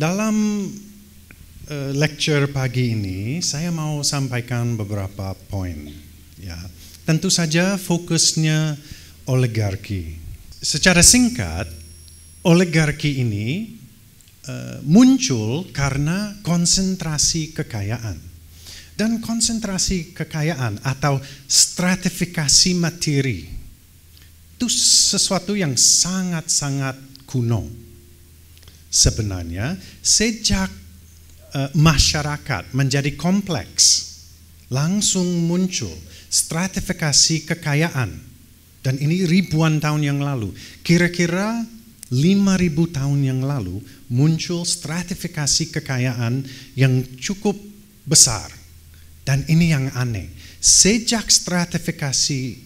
Dalam uh, lecture pagi ini saya mau sampaikan beberapa poin. Ya, tentu saja fokusnya oligarki. Secara singkat, oligarki ini uh, muncul karena konsentrasi kekayaan. Dan konsentrasi kekayaan atau stratifikasi materi itu sesuatu yang sangat-sangat kuno sebenarnya sejak eh, masyarakat menjadi kompleks langsung muncul stratifikasi kekayaan dan ini ribuan tahun yang lalu kira-kira 5000 tahun yang lalu muncul stratifikasi kekayaan yang cukup besar dan ini yang aneh sejak stratifikasi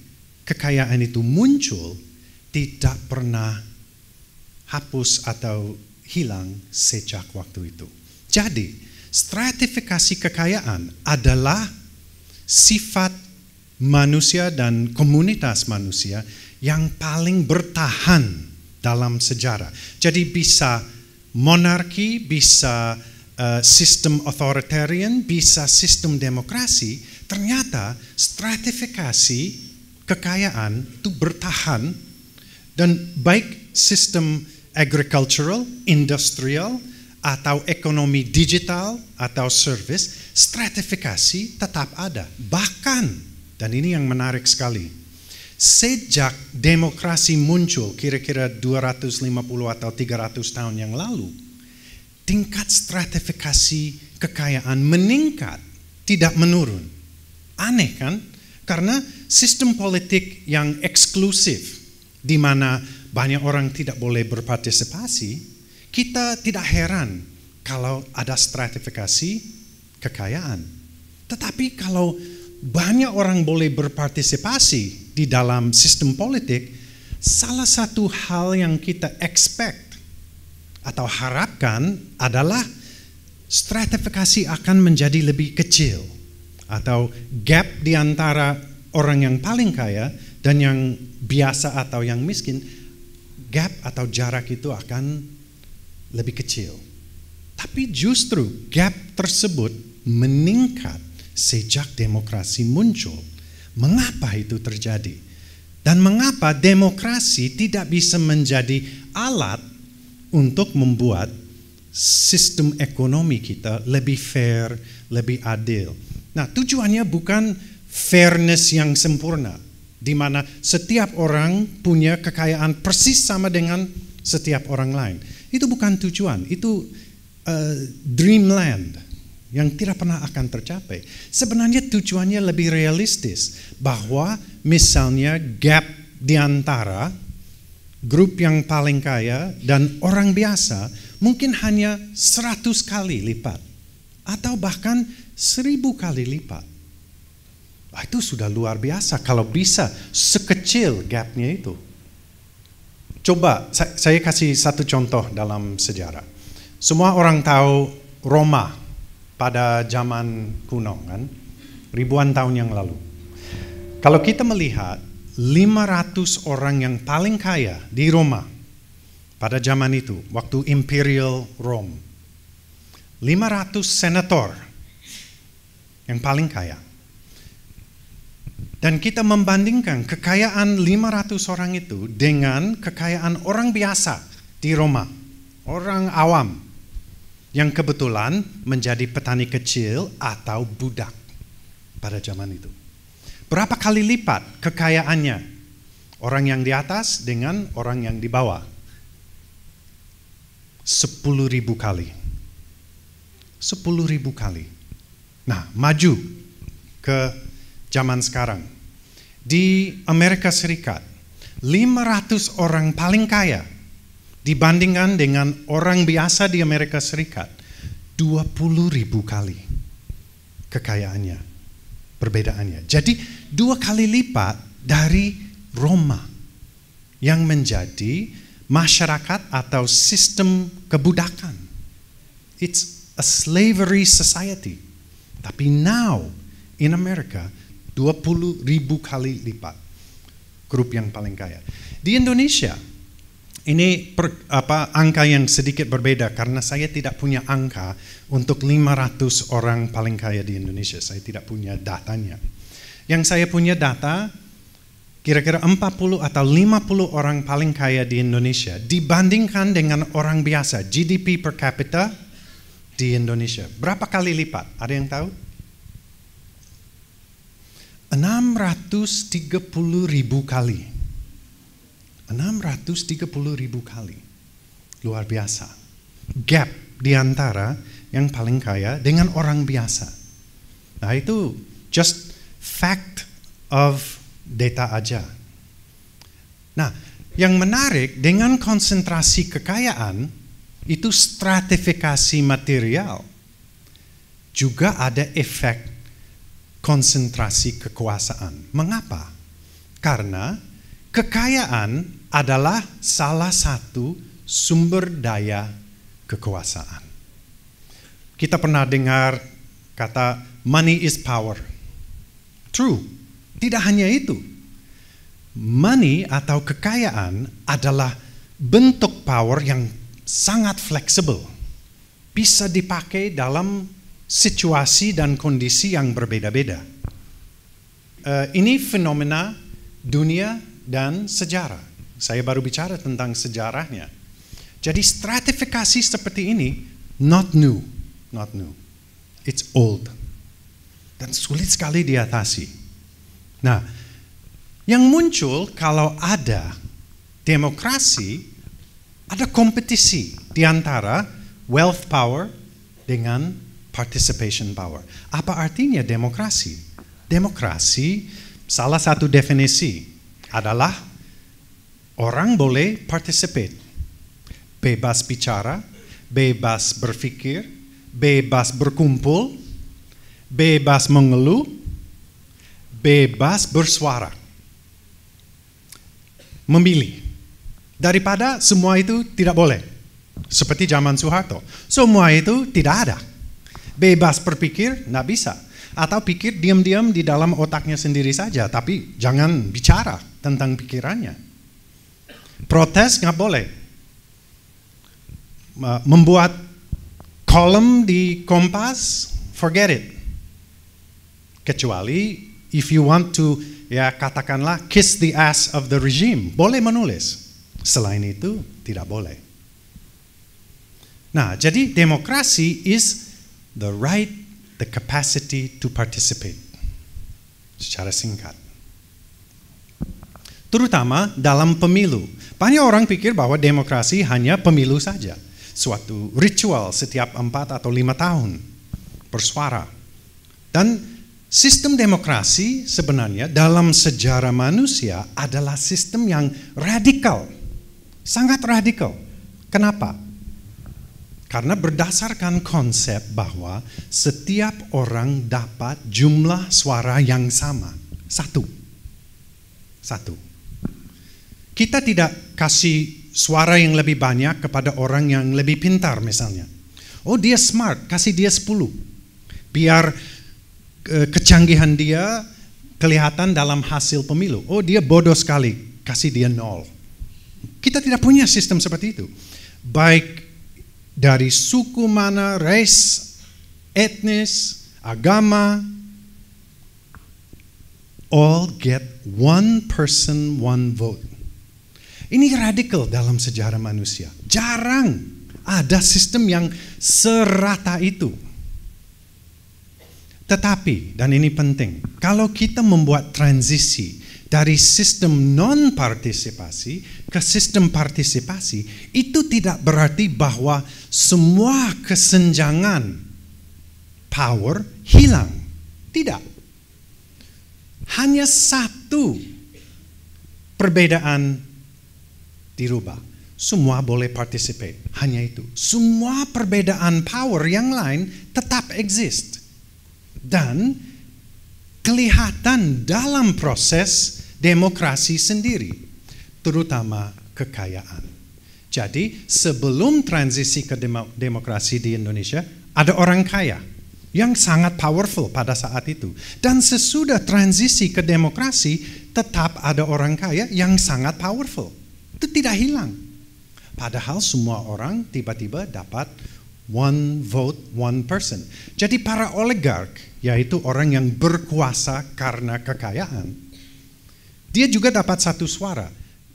kekayaan itu muncul tidak pernah hapus atau hilang sejak waktu itu. Jadi, stratifikasi kekayaan adalah sifat manusia dan komunitas manusia yang paling bertahan dalam sejarah. Jadi bisa monarki, bisa uh, sistem authoritarian, bisa sistem demokrasi, ternyata stratifikasi kekayaan itu bertahan dan baik sistem agricultural, industrial, atau ekonomi digital atau service, stratifikasi tetap ada. Bahkan, dan ini yang menarik sekali, sejak demokrasi muncul kira-kira 250 atau 300 tahun yang lalu, tingkat stratifikasi kekayaan meningkat, tidak menurun. Aneh kan? Karena sistem politik yang eksklusif, di mana banyak orang tidak boleh berpartisipasi, kita tidak heran kalau ada stratifikasi kekayaan. Tetapi kalau banyak orang boleh berpartisipasi di dalam sistem politik, salah satu hal yang kita expect atau harapkan adalah stratifikasi akan menjadi lebih kecil atau gap di antara orang yang paling kaya dan yang biasa atau yang miskin gap atau jarak itu akan lebih kecil. Tapi justru gap tersebut meningkat sejak demokrasi muncul. Mengapa itu terjadi? Dan mengapa demokrasi tidak bisa menjadi alat untuk membuat sistem ekonomi kita lebih fair, lebih adil? Nah, tujuannya bukan fairness yang sempurna, di mana setiap orang punya kekayaan persis sama dengan setiap orang lain. Itu bukan tujuan, itu uh, dreamland yang tidak pernah akan tercapai. Sebenarnya tujuannya lebih realistis bahwa misalnya gap di antara grup yang paling kaya dan orang biasa mungkin hanya 100 kali lipat atau bahkan 1000 kali lipat. Ah, itu sudah luar biasa kalau bisa sekecil gapnya itu. Coba saya, kasih satu contoh dalam sejarah. Semua orang tahu Roma pada zaman kuno kan, ribuan tahun yang lalu. Kalau kita melihat 500 orang yang paling kaya di Roma pada zaman itu, waktu Imperial Rome. 500 senator yang paling kaya. Dan kita membandingkan kekayaan 500 orang itu dengan kekayaan orang biasa di Roma, orang awam yang kebetulan menjadi petani kecil atau budak pada zaman itu. Berapa kali lipat kekayaannya orang yang di atas dengan orang yang di bawah? 10 ribu kali. 10 ribu kali. Nah, maju ke zaman sekarang di Amerika Serikat 500 orang paling kaya dibandingkan dengan orang biasa di Amerika Serikat 20 ribu kali kekayaannya perbedaannya jadi dua kali lipat dari Roma yang menjadi masyarakat atau sistem kebudakan it's a slavery society tapi now in America 20 ribu kali lipat grup yang paling kaya. Di Indonesia, ini per, apa, angka yang sedikit berbeda karena saya tidak punya angka untuk 500 orang paling kaya di Indonesia. Saya tidak punya datanya. Yang saya punya data kira-kira 40 atau 50 orang paling kaya di Indonesia dibandingkan dengan orang biasa GDP per capita di Indonesia. Berapa kali lipat? Ada yang tahu? 630 ribu kali. 630 ribu kali. Luar biasa. Gap di antara yang paling kaya dengan orang biasa. Nah itu just fact of data aja. Nah, yang menarik dengan konsentrasi kekayaan itu stratifikasi material juga ada efek konsentrasi kekuasaan. Mengapa? Karena kekayaan adalah salah satu sumber daya kekuasaan. Kita pernah dengar kata money is power. True. Tidak hanya itu. Money atau kekayaan adalah bentuk power yang sangat fleksibel. Bisa dipakai dalam situasi dan kondisi yang berbeda-beda. Uh, ini fenomena dunia dan sejarah. Saya baru bicara tentang sejarahnya. Jadi stratifikasi seperti ini not new, not new. It's old. Dan sulit sekali diatasi. Nah, yang muncul kalau ada demokrasi, ada kompetisi di antara wealth power dengan participation power. Apa artinya demokrasi? Demokrasi salah satu definisi adalah orang boleh participate. Bebas bicara, bebas berpikir, bebas berkumpul, bebas mengeluh, bebas bersuara. Memilih. Daripada semua itu tidak boleh. Seperti zaman Soeharto. Semua itu tidak ada Bebas berpikir, nggak bisa. Atau pikir diam-diam di dalam otaknya sendiri saja, tapi jangan bicara tentang pikirannya. Protes nggak boleh. Membuat kolom di kompas, forget it. Kecuali if you want to, ya katakanlah, kiss the ass of the regime. Boleh menulis. Selain itu, tidak boleh. Nah, jadi demokrasi is the right, the capacity to participate. Secara singkat. Terutama dalam pemilu. Banyak orang pikir bahwa demokrasi hanya pemilu saja. Suatu ritual setiap empat atau lima tahun bersuara. Dan sistem demokrasi sebenarnya dalam sejarah manusia adalah sistem yang radikal. Sangat radikal. Kenapa? Karena berdasarkan konsep bahwa setiap orang dapat jumlah suara yang sama. Satu. Satu. Kita tidak kasih suara yang lebih banyak kepada orang yang lebih pintar misalnya. Oh dia smart, kasih dia sepuluh Biar e, kecanggihan dia kelihatan dalam hasil pemilu. Oh dia bodoh sekali, kasih dia nol. Kita tidak punya sistem seperti itu. Baik dari suku mana, res, etnis, agama, all get one person, one vote. Ini radikal dalam sejarah manusia. Jarang ada sistem yang serata itu. Tetapi, dan ini penting, kalau kita membuat transisi dari sistem non partisipasi ke sistem partisipasi itu tidak berarti bahwa semua kesenjangan power hilang. Tidak. Hanya satu perbedaan dirubah. Semua boleh participate, hanya itu. Semua perbedaan power yang lain tetap exist. Dan kelihatan dalam proses demokrasi sendiri, terutama kekayaan. Jadi sebelum transisi ke demokrasi di Indonesia, ada orang kaya yang sangat powerful pada saat itu. Dan sesudah transisi ke demokrasi, tetap ada orang kaya yang sangat powerful. Itu tidak hilang. Padahal semua orang tiba-tiba dapat One vote, one person. Jadi para oligark, yaitu orang yang berkuasa karena kekayaan, dia juga dapat satu suara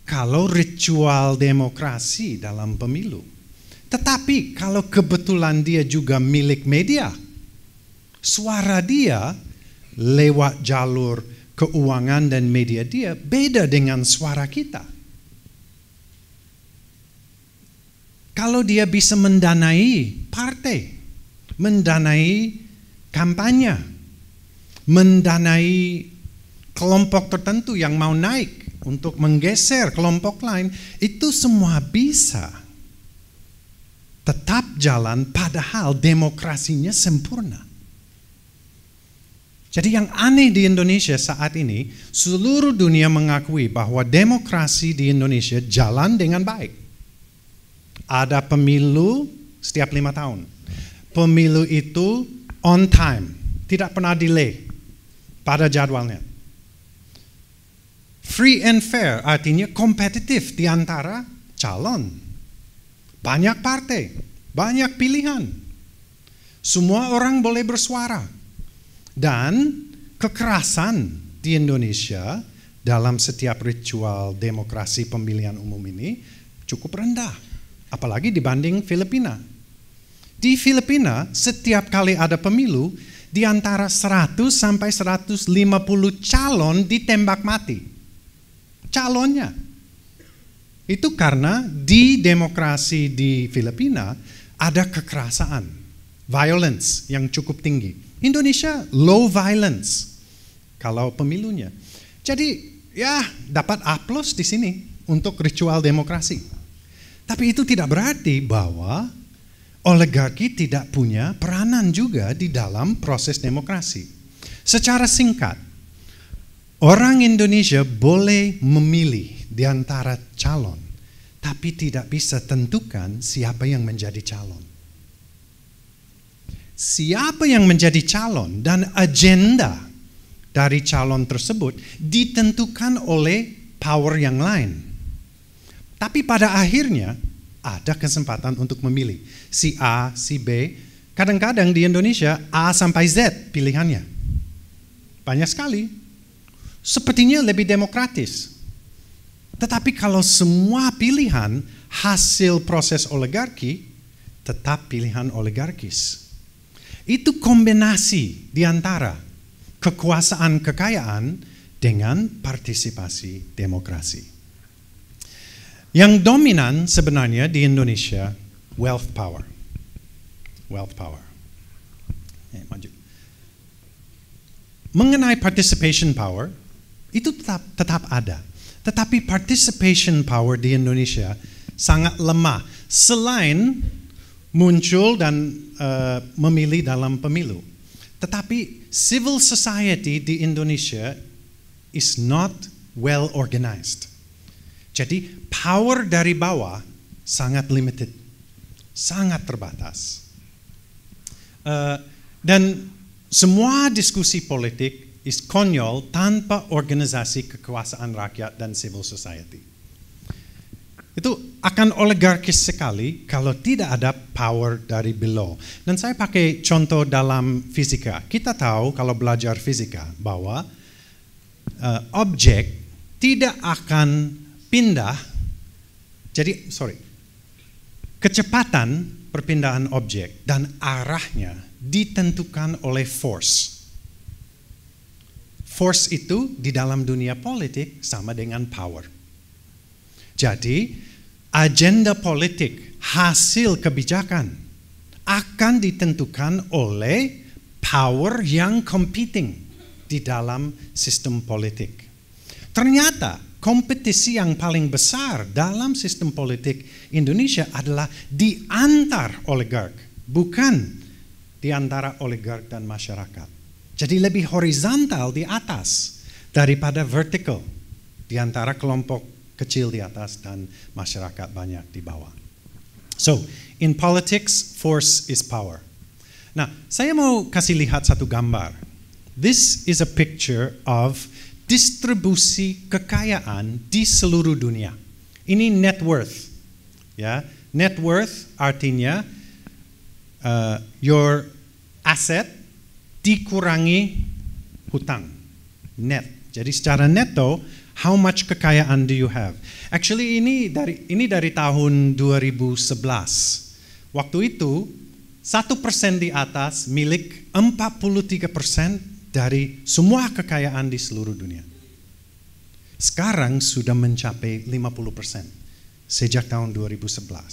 kalau ritual demokrasi dalam pemilu. Tetapi kalau kebetulan dia juga milik media, suara dia lewat jalur keuangan dan media dia beda dengan suara kita. Kalau dia bisa mendanai partai, mendanai kampanye, mendanai kelompok tertentu yang mau naik untuk menggeser kelompok lain, itu semua bisa tetap jalan padahal demokrasinya sempurna. Jadi yang aneh di Indonesia saat ini, seluruh dunia mengakui bahwa demokrasi di Indonesia jalan dengan baik. Ada pemilu setiap lima tahun. Pemilu itu on time, tidak pernah delay pada jadwalnya. Free and fair artinya kompetitif di antara calon. Banyak partai, banyak pilihan. Semua orang boleh bersuara. Dan kekerasan di Indonesia dalam setiap ritual demokrasi pemilihan umum ini cukup rendah. Apalagi dibanding Filipina. Di Filipina setiap kali ada pemilu di antara 100 sampai 150 calon ditembak mati. Calonnya. Itu karena di demokrasi di Filipina ada kekerasan, violence yang cukup tinggi. Indonesia low violence kalau pemilunya. Jadi ya dapat aplaus di sini untuk ritual demokrasi. Tapi itu tidak berarti bahwa oligarki tidak punya peranan juga di dalam proses demokrasi. Secara singkat, orang Indonesia boleh memilih di antara calon, tapi tidak bisa tentukan siapa yang menjadi calon. Siapa yang menjadi calon dan agenda dari calon tersebut ditentukan oleh power yang lain. Tapi pada akhirnya ada kesempatan untuk memilih si A, si B. Kadang-kadang di Indonesia A sampai Z pilihannya. Banyak sekali. Sepertinya lebih demokratis. Tetapi kalau semua pilihan hasil proses oligarki, tetap pilihan oligarkis. Itu kombinasi di antara kekuasaan kekayaan dengan partisipasi demokrasi. Yang dominan sebenarnya di Indonesia wealth power. Wealth power. Eh, maju. Mengenai participation power, itu tetap tetap ada. Tetapi participation power di Indonesia sangat lemah. Selain muncul dan uh, memilih dalam pemilu. Tetapi civil society di Indonesia is not well organized. Jadi power dari bawah sangat limited, sangat terbatas. Eh, dan semua diskusi politik is konyol tanpa organisasi kekuasaan rakyat dan civil society. Itu akan oligarkis sekali kalau tidak ada power dari below. Dan saya pakai contoh dalam fisika. Kita tahu kalau belajar fisika bahwa uh, objek tidak akan pindah, jadi sorry, kecepatan perpindahan objek dan arahnya ditentukan oleh force. Force itu di dalam dunia politik sama dengan power. Jadi agenda politik, hasil kebijakan akan ditentukan oleh power yang competing di dalam sistem politik. Ternyata kompetisi yang paling besar dalam sistem politik Indonesia adalah diantar oligark, bukan diantara oligark dan masyarakat. Jadi lebih horizontal di atas daripada vertikal diantara kelompok kecil di atas dan masyarakat banyak di bawah. So, in politics, force is power. Nah, saya mau kasih lihat satu gambar. This is a picture of distribusi kekayaan di seluruh dunia. Ini net worth. Ya, net worth artinya uh, your asset dikurangi hutang. Net. Jadi secara netto how much kekayaan do you have? Actually ini dari ini dari tahun 2011. Waktu itu satu persen di atas milik 43 persen dari semua kekayaan di seluruh dunia. Sekarang sudah mencapai 50% sejak tahun 2011. 9%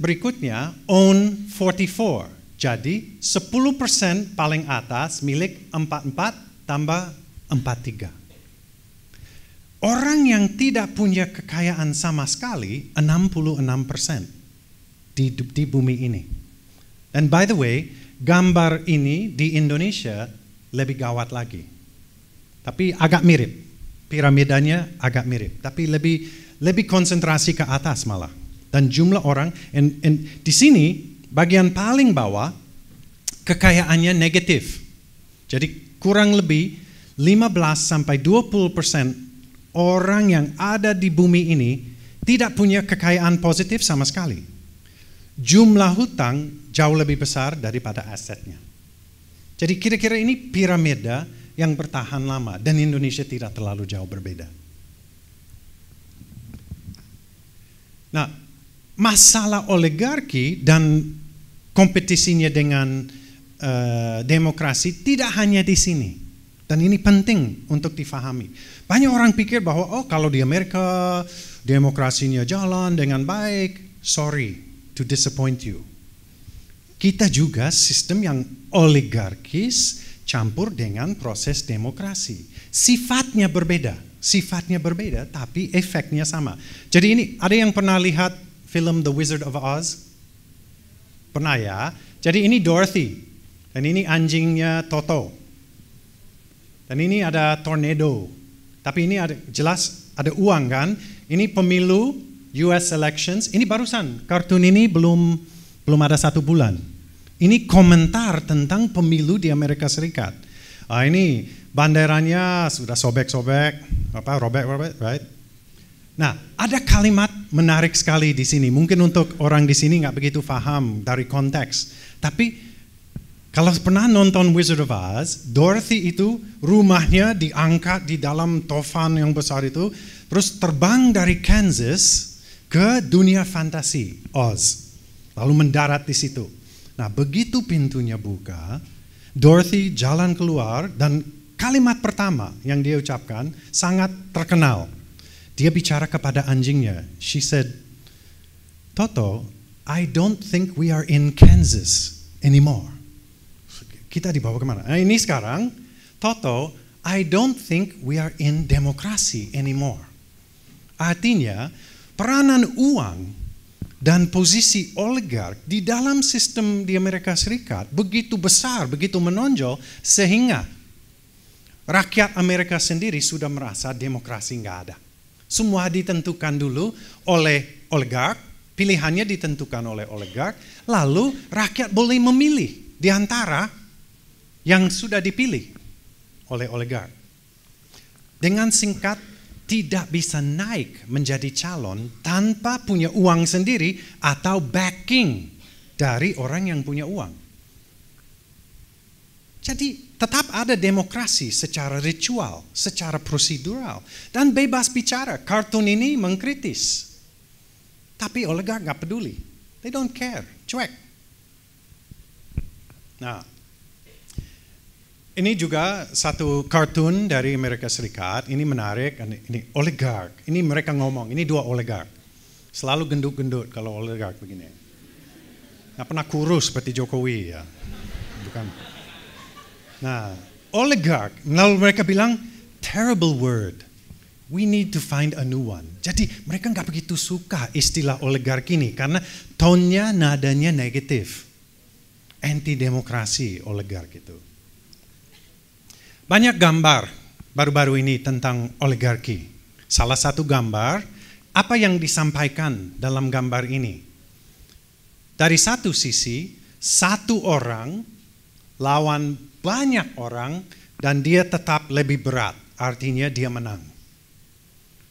berikutnya own 44. Jadi 10% paling atas milik 44 tambah 43. Orang yang tidak punya kekayaan sama sekali 66% di, di bumi ini. And by the way, gambar ini di Indonesia lebih gawat lagi. Tapi agak mirip. Piramidanya agak mirip, tapi lebih lebih konsentrasi ke atas malah. Dan jumlah orang and, and di sini bagian paling bawah kekayaannya negatif. Jadi kurang lebih 15 sampai 20% orang yang ada di bumi ini tidak punya kekayaan positif sama sekali. Jumlah hutang jauh lebih besar daripada asetnya. Jadi kira-kira ini piramida yang bertahan lama dan Indonesia tidak terlalu jauh berbeda. Nah, masalah oligarki dan kompetisinya dengan uh, demokrasi tidak hanya di sini. Dan ini penting untuk difahami. Banyak orang pikir bahwa oh kalau di Amerika demokrasinya jalan dengan baik, sorry to disappoint you kita juga sistem yang oligarkis campur dengan proses demokrasi. Sifatnya berbeda, sifatnya berbeda tapi efeknya sama. Jadi ini ada yang pernah lihat film The Wizard of Oz? Pernah ya? Jadi ini Dorothy dan ini anjingnya Toto. Dan ini ada tornado. Tapi ini ada jelas ada uang kan? Ini pemilu US elections. Ini barusan kartun ini belum belum ada satu bulan. Ini komentar tentang pemilu di Amerika Serikat. Ah, ini banderanya sudah sobek-sobek, apa robek-robek, right? Nah, ada kalimat menarik sekali di sini. Mungkin untuk orang di sini nggak begitu paham dari konteks. Tapi kalau pernah nonton Wizard of Oz, Dorothy itu rumahnya diangkat di dalam tofan yang besar itu, terus terbang dari Kansas ke dunia fantasi Oz lalu mendarat di situ. Nah, begitu pintunya buka, Dorothy jalan keluar dan kalimat pertama yang dia ucapkan sangat terkenal. Dia bicara kepada anjingnya. She said, "Toto, I don't think we are in Kansas anymore." Kita dibawa kemana? Nah, ini sekarang, Toto, I don't think we are in democracy anymore. Artinya, peranan uang dan posisi oligark di dalam sistem di Amerika Serikat begitu besar, begitu menonjol, sehingga rakyat Amerika sendiri sudah merasa demokrasi nggak ada. Semua ditentukan dulu oleh oligark, pilihannya ditentukan oleh oligark, lalu rakyat boleh memilih di antara yang sudah dipilih oleh oligark. Dengan singkat tidak bisa naik menjadi calon tanpa punya uang sendiri atau backing dari orang yang punya uang. Jadi tetap ada demokrasi secara ritual, secara prosedural dan bebas bicara. Kartun ini mengkritis. Tapi oligark nggak peduli. They don't care, cuek. Nah, ini juga satu kartun dari Amerika Serikat. Ini menarik. Ini oligark. Ini mereka ngomong. Ini dua oligark. Selalu gendut-gendut kalau oligark begini. Nggak pernah kurus seperti Jokowi ya. Bukan. Nah, oligark. Lalu mereka bilang, terrible word. We need to find a new one. Jadi mereka nggak begitu suka istilah oligark ini karena tonnya nadanya negatif. Anti demokrasi oligark itu. Banyak gambar baru-baru ini tentang oligarki. Salah satu gambar, apa yang disampaikan dalam gambar ini? Dari satu sisi, satu orang lawan banyak orang dan dia tetap lebih berat, artinya dia menang.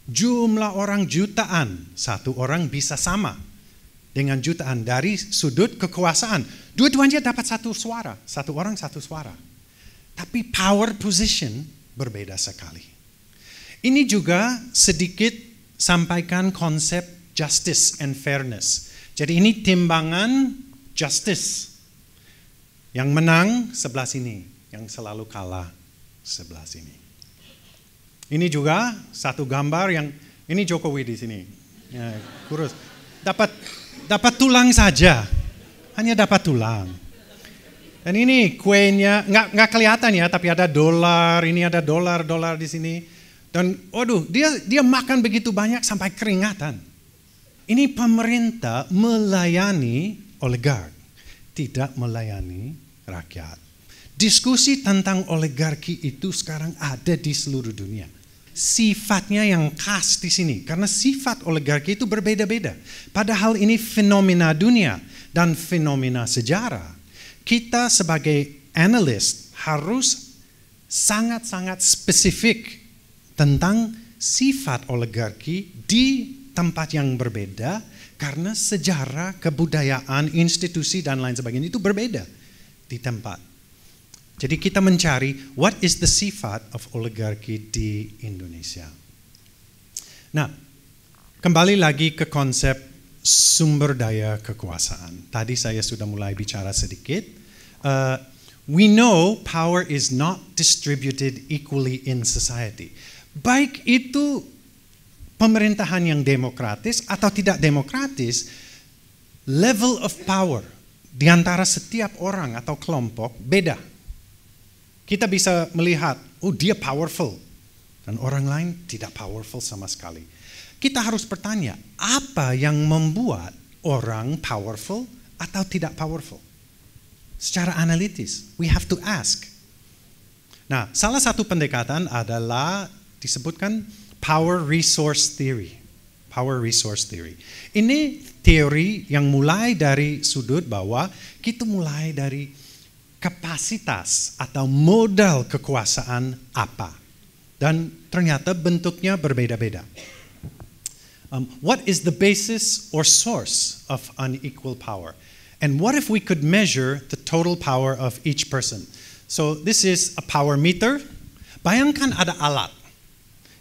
Jumlah orang jutaan, satu orang bisa sama dengan jutaan dari sudut kekuasaan. Dua-duanya dapat satu suara, satu orang satu suara. Tapi power position berbeda sekali. Ini juga sedikit sampaikan konsep justice and fairness. Jadi ini timbangan justice. Yang menang sebelah sini, yang selalu kalah sebelah sini. Ini juga satu gambar yang ini Jokowi di sini. Ya, kurus. Dapat dapat tulang saja. Hanya dapat tulang. Dan ini kuenya, nggak, nggak kelihatan ya, tapi ada dolar, ini ada dolar-dolar di sini. Dan waduh, dia, dia makan begitu banyak sampai keringatan. Ini pemerintah melayani oligark, tidak melayani rakyat. Diskusi tentang oligarki itu sekarang ada di seluruh dunia sifatnya yang khas di sini karena sifat oligarki itu berbeda-beda. Padahal ini fenomena dunia dan fenomena sejarah kita sebagai analis harus sangat-sangat spesifik tentang sifat oligarki di tempat yang berbeda karena sejarah, kebudayaan, institusi dan lain sebagainya itu berbeda di tempat. Jadi kita mencari what is the sifat of oligarki di Indonesia. Nah, kembali lagi ke konsep sumber daya kekuasaan. Tadi saya sudah mulai bicara sedikit. Uh, we know power is not distributed equally in society. Baik itu pemerintahan yang demokratis atau tidak demokratis, level of power di antara setiap orang atau kelompok beda. Kita bisa melihat, oh dia powerful, dan orang lain tidak powerful sama sekali kita harus bertanya, apa yang membuat orang powerful atau tidak powerful? Secara analitis, we have to ask. Nah, salah satu pendekatan adalah disebutkan power resource theory. Power resource theory. Ini teori yang mulai dari sudut bahwa kita mulai dari kapasitas atau modal kekuasaan apa. Dan ternyata bentuknya berbeda-beda. Um, what is the basis or source of unequal power? And what if we could measure the total power of each person? So this is a power meter. Bayangkan ada alat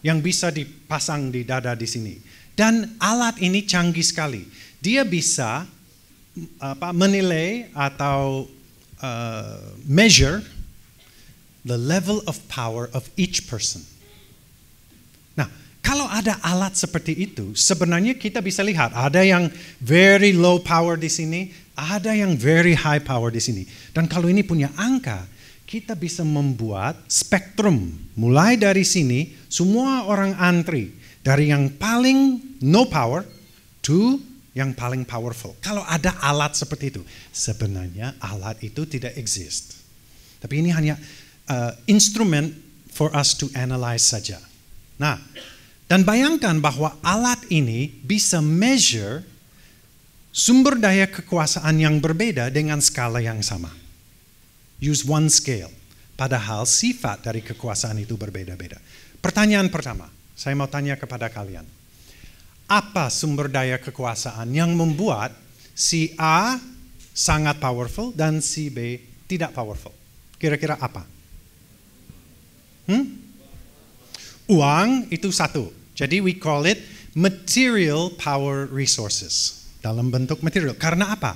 yang bisa dipasang di dada di sini. Dan alat ini canggih sekali. Dia bisa apa, menilai atau uh, measure the level of power of each person. Kalau ada alat seperti itu, sebenarnya kita bisa lihat ada yang very low power di sini, ada yang very high power di sini. Dan kalau ini punya angka, kita bisa membuat spektrum. Mulai dari sini, semua orang antri. Dari yang paling no power to yang paling powerful. Kalau ada alat seperti itu, sebenarnya alat itu tidak exist. Tapi ini hanya uh, instrumen for us to analyze saja. Nah, dan bayangkan bahwa alat ini bisa measure sumber daya kekuasaan yang berbeda dengan skala yang sama. Use one scale. Padahal sifat dari kekuasaan itu berbeda-beda. Pertanyaan pertama, saya mau tanya kepada kalian. Apa sumber daya kekuasaan yang membuat si A sangat powerful dan si B tidak powerful? Kira-kira apa? Hmm? uang itu satu. Jadi we call it material power resources dalam bentuk material. Karena apa?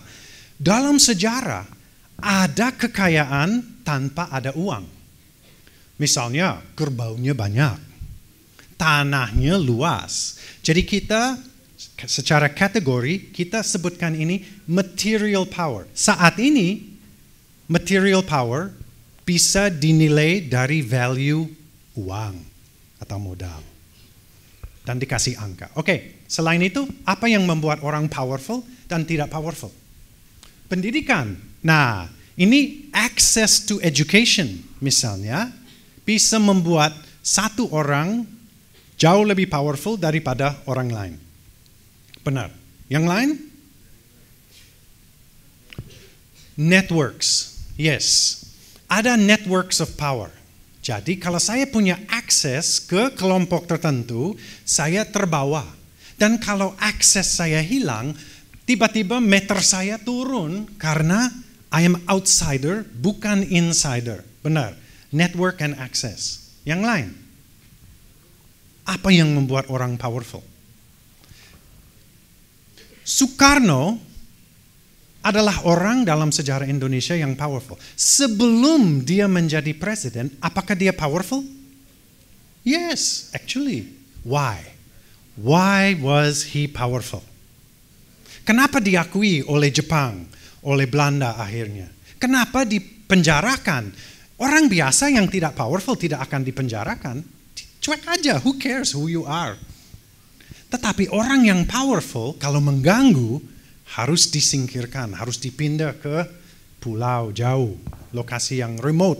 Dalam sejarah ada kekayaan tanpa ada uang. Misalnya kerbaunya banyak, tanahnya luas. Jadi kita secara kategori kita sebutkan ini material power. Saat ini material power bisa dinilai dari value uang atau modal. Dan dikasih angka. Oke, okay. selain itu apa yang membuat orang powerful dan tidak powerful? Pendidikan. Nah, ini access to education misalnya bisa membuat satu orang jauh lebih powerful daripada orang lain. Benar. Yang lain? Networks. Yes. Ada networks of power. Jadi kalau saya punya akses ke kelompok tertentu, saya terbawa. Dan kalau akses saya hilang, tiba-tiba meter saya turun karena I am outsider, bukan insider. Benar, network and access. Yang lain, apa yang membuat orang powerful? Soekarno adalah orang dalam sejarah Indonesia yang powerful. Sebelum dia menjadi presiden, apakah dia powerful? Yes, actually. Why? Why was he powerful? Kenapa diakui oleh Jepang, oleh Belanda akhirnya? Kenapa dipenjarakan? Orang biasa yang tidak powerful tidak akan dipenjarakan. Cuek aja, who cares who you are? Tetapi orang yang powerful kalau mengganggu harus disingkirkan, harus dipindah ke pulau jauh, lokasi yang remote.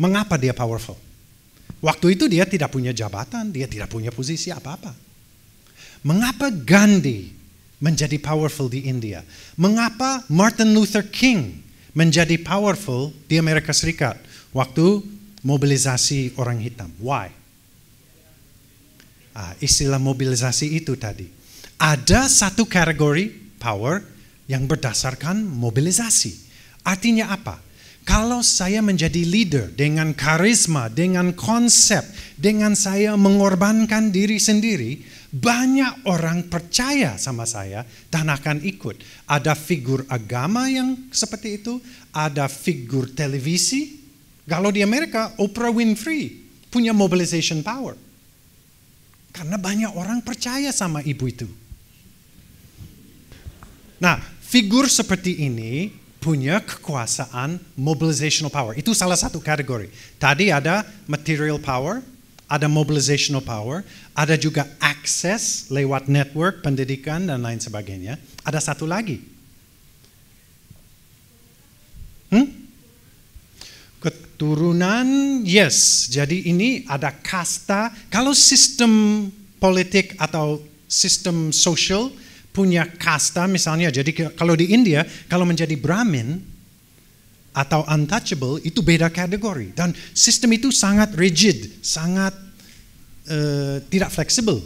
Mengapa dia powerful? Waktu itu dia tidak punya jabatan, dia tidak punya posisi apa-apa. Mengapa Gandhi menjadi powerful di India? Mengapa Martin Luther King menjadi powerful di Amerika Serikat waktu mobilisasi orang hitam? Why? Ah, istilah mobilisasi itu tadi. Ada satu kategori power yang berdasarkan mobilisasi. Artinya apa? Kalau saya menjadi leader dengan karisma, dengan konsep, dengan saya mengorbankan diri sendiri, banyak orang percaya sama saya dan akan ikut. Ada figur agama yang seperti itu, ada figur televisi. Kalau di Amerika, Oprah Winfrey punya mobilization power. Karena banyak orang percaya sama ibu itu. Nah, figur seperti ini punya kekuasaan mobilizational power. Itu salah satu kategori. Tadi ada material power, ada mobilizational power, ada juga akses lewat network, pendidikan, dan lain sebagainya. Ada satu lagi. Hmm? Keturunan, yes. Jadi ini ada kasta. Kalau sistem politik atau sistem sosial, punya kasta misalnya. Jadi kalau di India, kalau menjadi Brahmin atau untouchable itu beda kategori. Dan sistem itu sangat rigid, sangat uh, tidak fleksibel.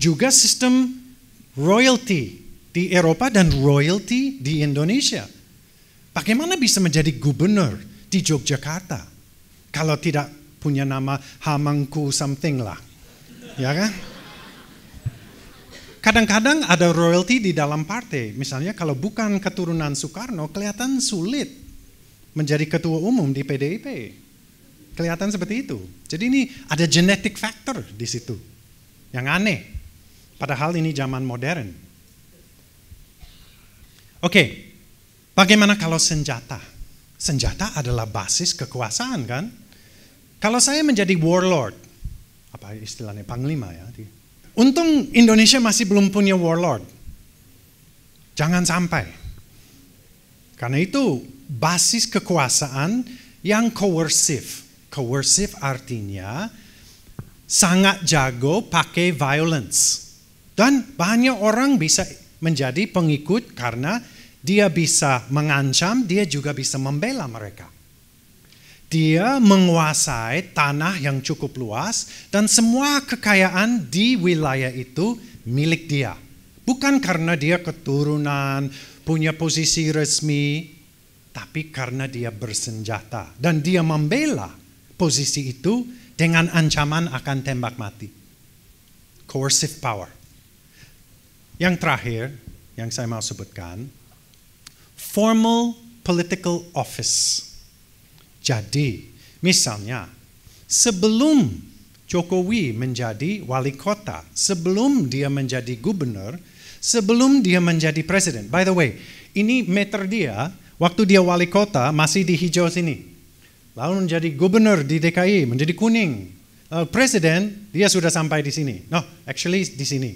Juga sistem royalty di Eropa dan royalty di Indonesia. Bagaimana bisa menjadi gubernur di Yogyakarta kalau tidak punya nama Hamangku something lah. Ya kan? kadang-kadang ada royalty di dalam partai. Misalnya kalau bukan keturunan Soekarno, kelihatan sulit menjadi ketua umum di PDIP. Kelihatan seperti itu. Jadi ini ada genetic factor di situ. Yang aneh. Padahal ini zaman modern. Oke, bagaimana kalau senjata? Senjata adalah basis kekuasaan kan? Kalau saya menjadi warlord, apa istilahnya panglima ya, Untung Indonesia masih belum punya warlord. Jangan sampai. Karena itu basis kekuasaan yang koersif. Koersif artinya sangat jago pakai violence. Dan banyak orang bisa menjadi pengikut karena dia bisa mengancam, dia juga bisa membela mereka. Dia menguasai tanah yang cukup luas dan semua kekayaan di wilayah itu milik dia. Bukan karena dia keturunan, punya posisi resmi, tapi karena dia bersenjata dan dia membela posisi itu dengan ancaman akan tembak mati. Coercive power. Yang terakhir yang saya mau sebutkan, formal political office jadi, misalnya, sebelum Jokowi menjadi wali kota, sebelum dia menjadi gubernur, sebelum dia menjadi presiden. By the way, ini meter dia waktu dia wali kota masih di hijau sini. Lalu menjadi gubernur di DKI, menjadi kuning. Lalu eh, presiden, dia sudah sampai di sini. No, actually di sini.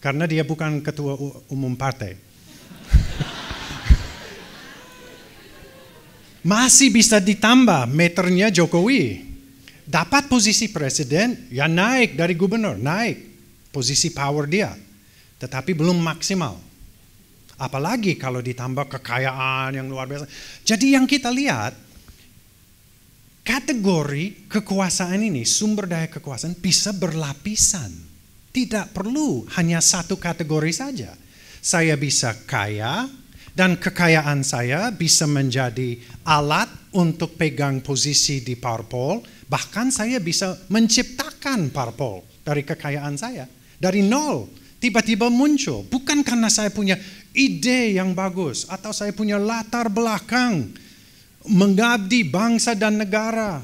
Karena dia bukan ketua umum partai. Masih bisa ditambah meternya Jokowi. Dapat posisi presiden, ya naik dari gubernur, naik posisi power dia. Tetapi belum maksimal. Apalagi kalau ditambah kekayaan yang luar biasa. Jadi yang kita lihat, kategori kekuasaan ini, sumber daya kekuasaan bisa berlapisan. Tidak perlu hanya satu kategori saja. Saya bisa kaya, dan kekayaan saya bisa menjadi alat untuk pegang posisi di parpol, bahkan saya bisa menciptakan parpol dari kekayaan saya. Dari nol, tiba-tiba muncul. Bukan karena saya punya ide yang bagus atau saya punya latar belakang mengabdi bangsa dan negara.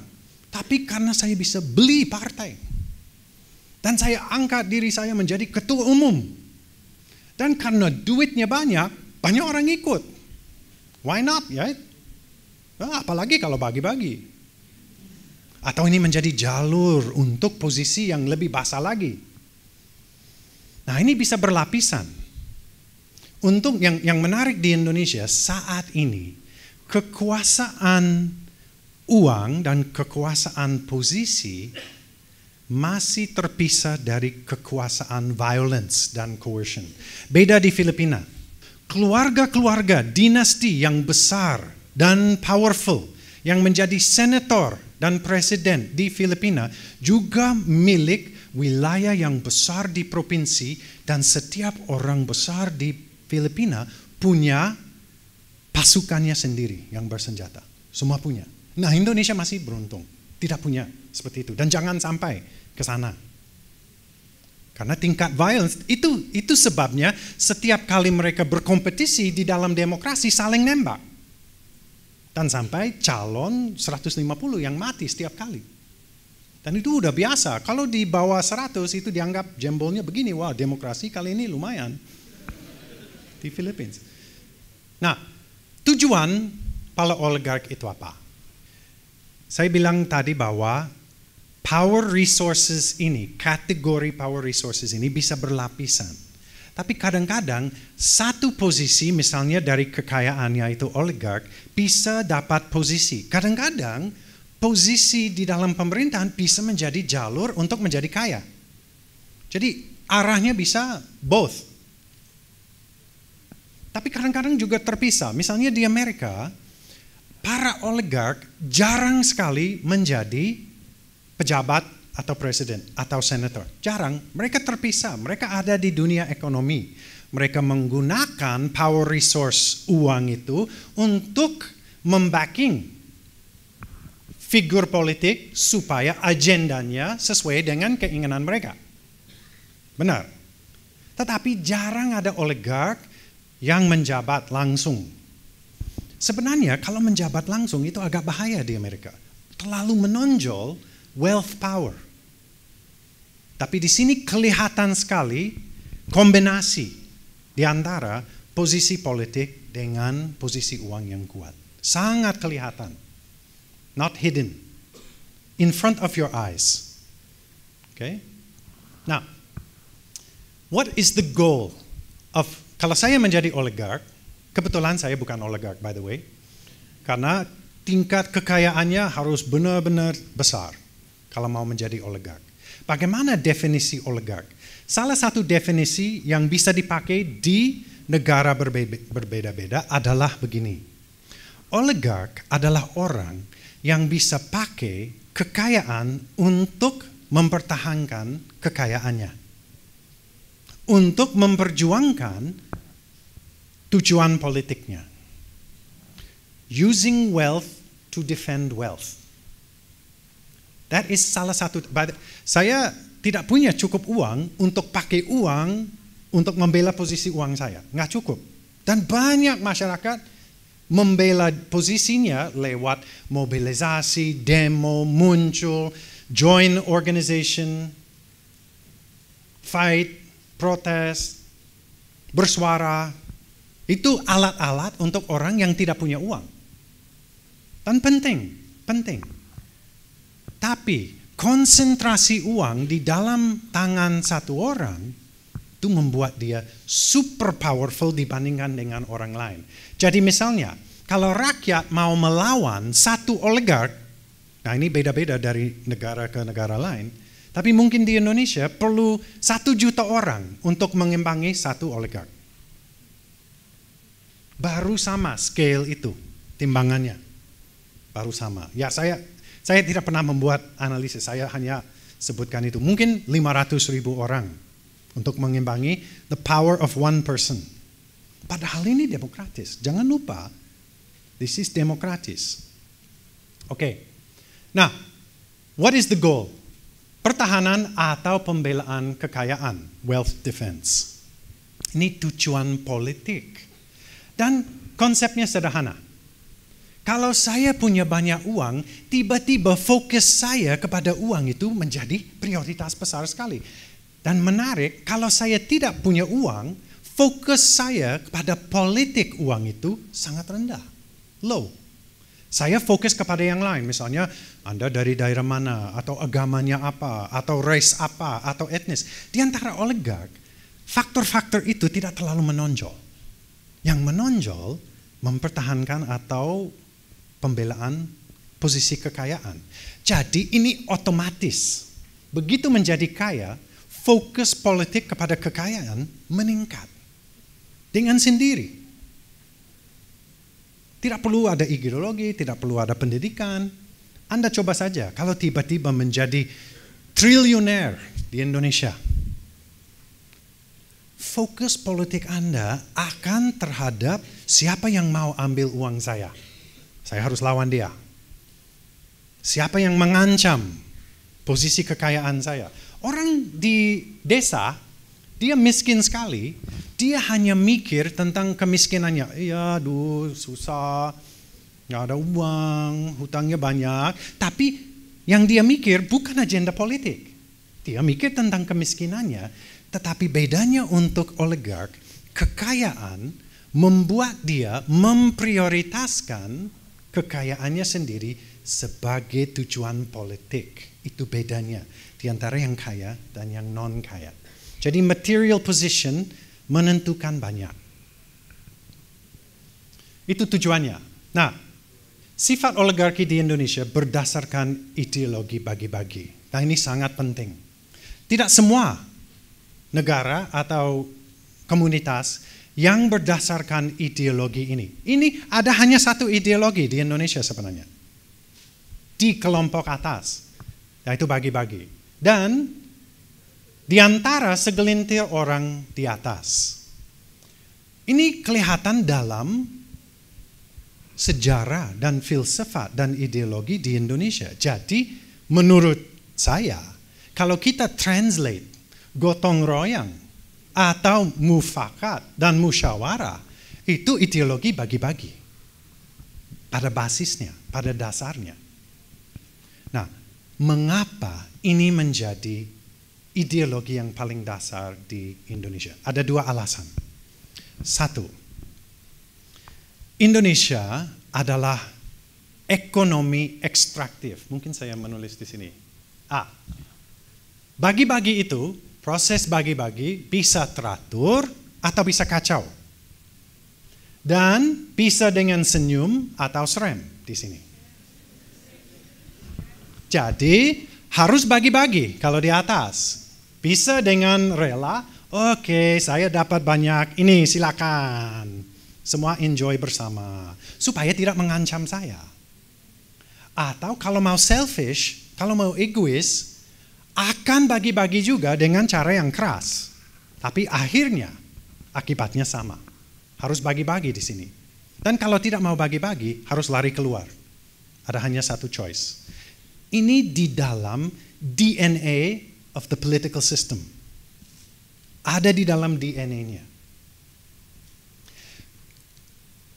Tapi karena saya bisa beli partai. Dan saya angkat diri saya menjadi ketua umum. Dan karena duitnya banyak, banyak orang ikut. Why not, right? Ya? Nah, apalagi kalau bagi-bagi. Atau ini menjadi jalur untuk posisi yang lebih basah lagi. Nah ini bisa berlapisan. Untuk yang, yang menarik di Indonesia saat ini, kekuasaan uang dan kekuasaan posisi masih terpisah dari kekuasaan violence dan coercion. Beda di Filipina keluarga-keluarga dinasti yang besar dan powerful yang menjadi senator dan presiden di Filipina juga milik wilayah yang besar di provinsi dan setiap orang besar di Filipina punya pasukannya sendiri yang bersenjata. Semua punya. Nah Indonesia masih beruntung. Tidak punya seperti itu. Dan jangan sampai ke sana. Karena tingkat violence itu itu sebabnya setiap kali mereka berkompetisi di dalam demokrasi saling nembak. Dan sampai calon 150 yang mati setiap kali. Dan itu udah biasa. Kalau di bawah 100 itu dianggap jembolnya begini, wah demokrasi kali ini lumayan di Philippines. Nah, tujuan para oligark itu apa? Saya bilang tadi bahwa Power resources ini, kategori power resources ini bisa berlapisan. Tapi kadang-kadang satu posisi misalnya dari kekayaannya itu oligark bisa dapat posisi. Kadang-kadang posisi di dalam pemerintahan bisa menjadi jalur untuk menjadi kaya. Jadi arahnya bisa both. Tapi kadang-kadang juga terpisah. Misalnya di Amerika, para oligark jarang sekali menjadi pejabat atau presiden atau senator. Jarang mereka terpisah, mereka ada di dunia ekonomi. Mereka menggunakan power resource uang itu untuk membacking figur politik supaya agendanya sesuai dengan keinginan mereka. Benar. Tetapi jarang ada oligark yang menjabat langsung. Sebenarnya kalau menjabat langsung itu agak bahaya di Amerika. Terlalu menonjol wealth power. Tapi di sini kelihatan sekali kombinasi di antara posisi politik dengan posisi uang yang kuat. Sangat kelihatan. Not hidden. In front of your eyes. Okay? Nah, what is the goal of kalau saya menjadi oligark, kebetulan saya bukan oligark by the way, karena tingkat kekayaannya harus benar-benar besar kalau mau menjadi oligark. Bagaimana definisi oligark? Salah satu definisi yang bisa dipakai di negara berbeda-beda adalah begini. Oligark adalah orang yang bisa pakai kekayaan untuk mempertahankan kekayaannya. Untuk memperjuangkan tujuan politiknya. Using wealth to defend wealth. That is salah satu. But saya tidak punya cukup uang untuk pakai uang untuk membela posisi uang saya. Nggak cukup. Dan banyak masyarakat membela posisinya lewat mobilisasi, demo, muncul, join organization, fight, protest, bersuara. Itu alat-alat untuk orang yang tidak punya uang. Dan penting, penting. Tapi konsentrasi uang di dalam tangan satu orang itu membuat dia super powerful dibandingkan dengan orang lain. Jadi misalnya, kalau rakyat mau melawan satu oligark, nah ini beda-beda dari negara ke negara lain, tapi mungkin di Indonesia perlu satu juta orang untuk mengimbangi satu oligark. Baru sama scale itu, timbangannya. Baru sama. Ya saya saya tidak pernah membuat analisis, saya hanya sebutkan itu. Mungkin 500 ribu orang untuk mengimbangi the power of one person. Padahal ini demokratis. Jangan lupa, this is demokratis. Oke. Okay. Nah, what is the goal? Pertahanan atau pembelaan kekayaan, wealth defense. Ini tujuan politik. Dan konsepnya sederhana. Kalau saya punya banyak uang, tiba-tiba fokus saya kepada uang itu menjadi prioritas besar sekali. Dan menarik, kalau saya tidak punya uang, fokus saya kepada politik uang itu sangat rendah, low. Saya fokus kepada yang lain, misalnya Anda dari daerah mana, atau agamanya apa, atau race apa, atau etnis. Di antara oligark, faktor-faktor itu tidak terlalu menonjol. Yang menonjol mempertahankan atau pembelaan posisi kekayaan. Jadi ini otomatis. Begitu menjadi kaya, fokus politik kepada kekayaan meningkat. Dengan sendiri. Tidak perlu ada ideologi, tidak perlu ada pendidikan. Anda coba saja kalau tiba-tiba menjadi triliuner di Indonesia. Fokus politik Anda akan terhadap siapa yang mau ambil uang saya. Saya harus lawan dia. Siapa yang mengancam posisi kekayaan saya? Orang di desa, dia miskin sekali, dia hanya mikir tentang kemiskinannya. Iya, aduh, susah, nggak ada uang, hutangnya banyak. Tapi yang dia mikir bukan agenda politik. Dia mikir tentang kemiskinannya, tetapi bedanya untuk oligark, kekayaan membuat dia memprioritaskan kekayaannya sendiri sebagai tujuan politik. Itu bedanya di antara yang kaya dan yang non kaya. Jadi material position menentukan banyak. Itu tujuannya. Nah, sifat oligarki di Indonesia berdasarkan ideologi bagi-bagi. Nah, ini sangat penting. Tidak semua negara atau komunitas yang berdasarkan ideologi ini. Ini ada hanya satu ideologi di Indonesia sebenarnya. Di kelompok atas, yaitu bagi-bagi. Dan di antara segelintir orang di atas. Ini kelihatan dalam sejarah dan filsafat dan ideologi di Indonesia. Jadi menurut saya, kalau kita translate gotong royong atau mufakat dan musyawarah itu ideologi bagi-bagi pada basisnya, pada dasarnya. Nah, mengapa ini menjadi ideologi yang paling dasar di Indonesia? Ada dua alasan. Satu, Indonesia adalah ekonomi ekstraktif. Mungkin saya menulis di sini. A. Bagi-bagi itu Proses bagi-bagi bisa teratur atau bisa kacau. Dan bisa dengan senyum atau serem di sini. Jadi harus bagi-bagi kalau di atas. Bisa dengan rela, oke okay, saya dapat banyak, ini silakan. Semua enjoy bersama, supaya tidak mengancam saya. Atau kalau mau selfish, kalau mau egois, akan bagi-bagi juga dengan cara yang keras. Tapi akhirnya akibatnya sama. Harus bagi-bagi di sini. Dan kalau tidak mau bagi-bagi, harus lari keluar. Ada hanya satu choice. Ini di dalam DNA of the political system. Ada di dalam DNA-nya.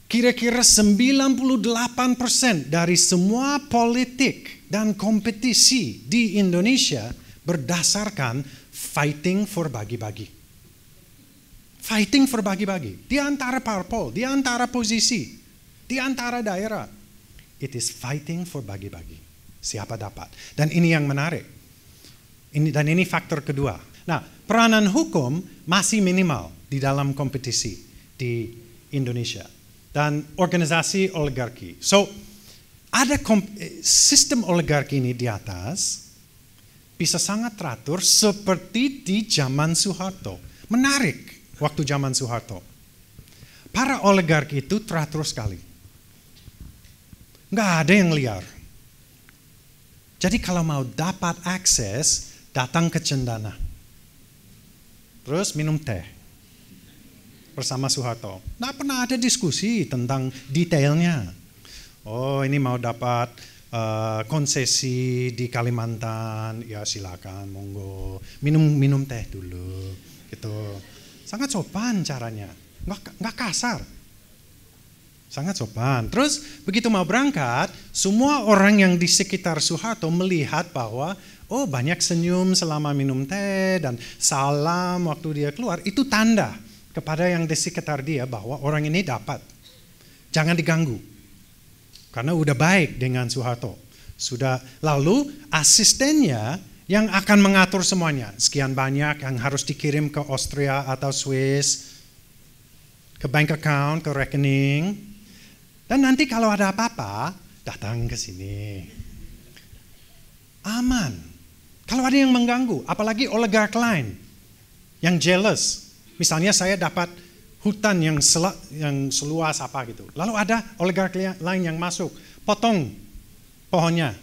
Kira-kira 98% dari semua politik dan kompetisi di Indonesia berdasarkan fighting for bagi-bagi. Fighting for bagi-bagi. Di antara parpol, di antara posisi, di antara daerah. It is fighting for bagi-bagi. Siapa dapat. Dan ini yang menarik. Ini, dan ini faktor kedua. Nah, peranan hukum masih minimal di dalam kompetisi di Indonesia. Dan organisasi oligarki. So, ada eh, sistem oligarki ini di atas, bisa sangat teratur seperti di zaman Soeharto. Menarik waktu zaman Soeharto. Para oligarki itu teratur sekali. Nggak ada yang liar. Jadi kalau mau dapat akses, datang ke Cendana. Terus minum teh bersama Soeharto. Nggak pernah ada diskusi tentang detailnya. Oh ini mau dapat Eh, konsesi di Kalimantan, ya silakan, monggo minum minum teh dulu, gitu. Sangat sopan caranya, nggak nggak kasar, sangat sopan. Terus begitu mau berangkat, semua orang yang di sekitar Suharto melihat bahwa oh banyak senyum selama minum teh dan salam waktu dia keluar itu tanda kepada yang di sekitar dia bahwa orang ini dapat. Jangan diganggu. Karena udah baik dengan Soeharto. Sudah lalu asistennya yang akan mengatur semuanya. Sekian banyak yang harus dikirim ke Austria atau Swiss, ke bank account, ke rekening. Dan nanti kalau ada apa-apa, datang ke sini. Aman. Kalau ada yang mengganggu, apalagi oligark lain yang jealous. Misalnya saya dapat hutan yang, sel yang seluas apa gitu. Lalu ada oligarki lain yang masuk, potong pohonnya.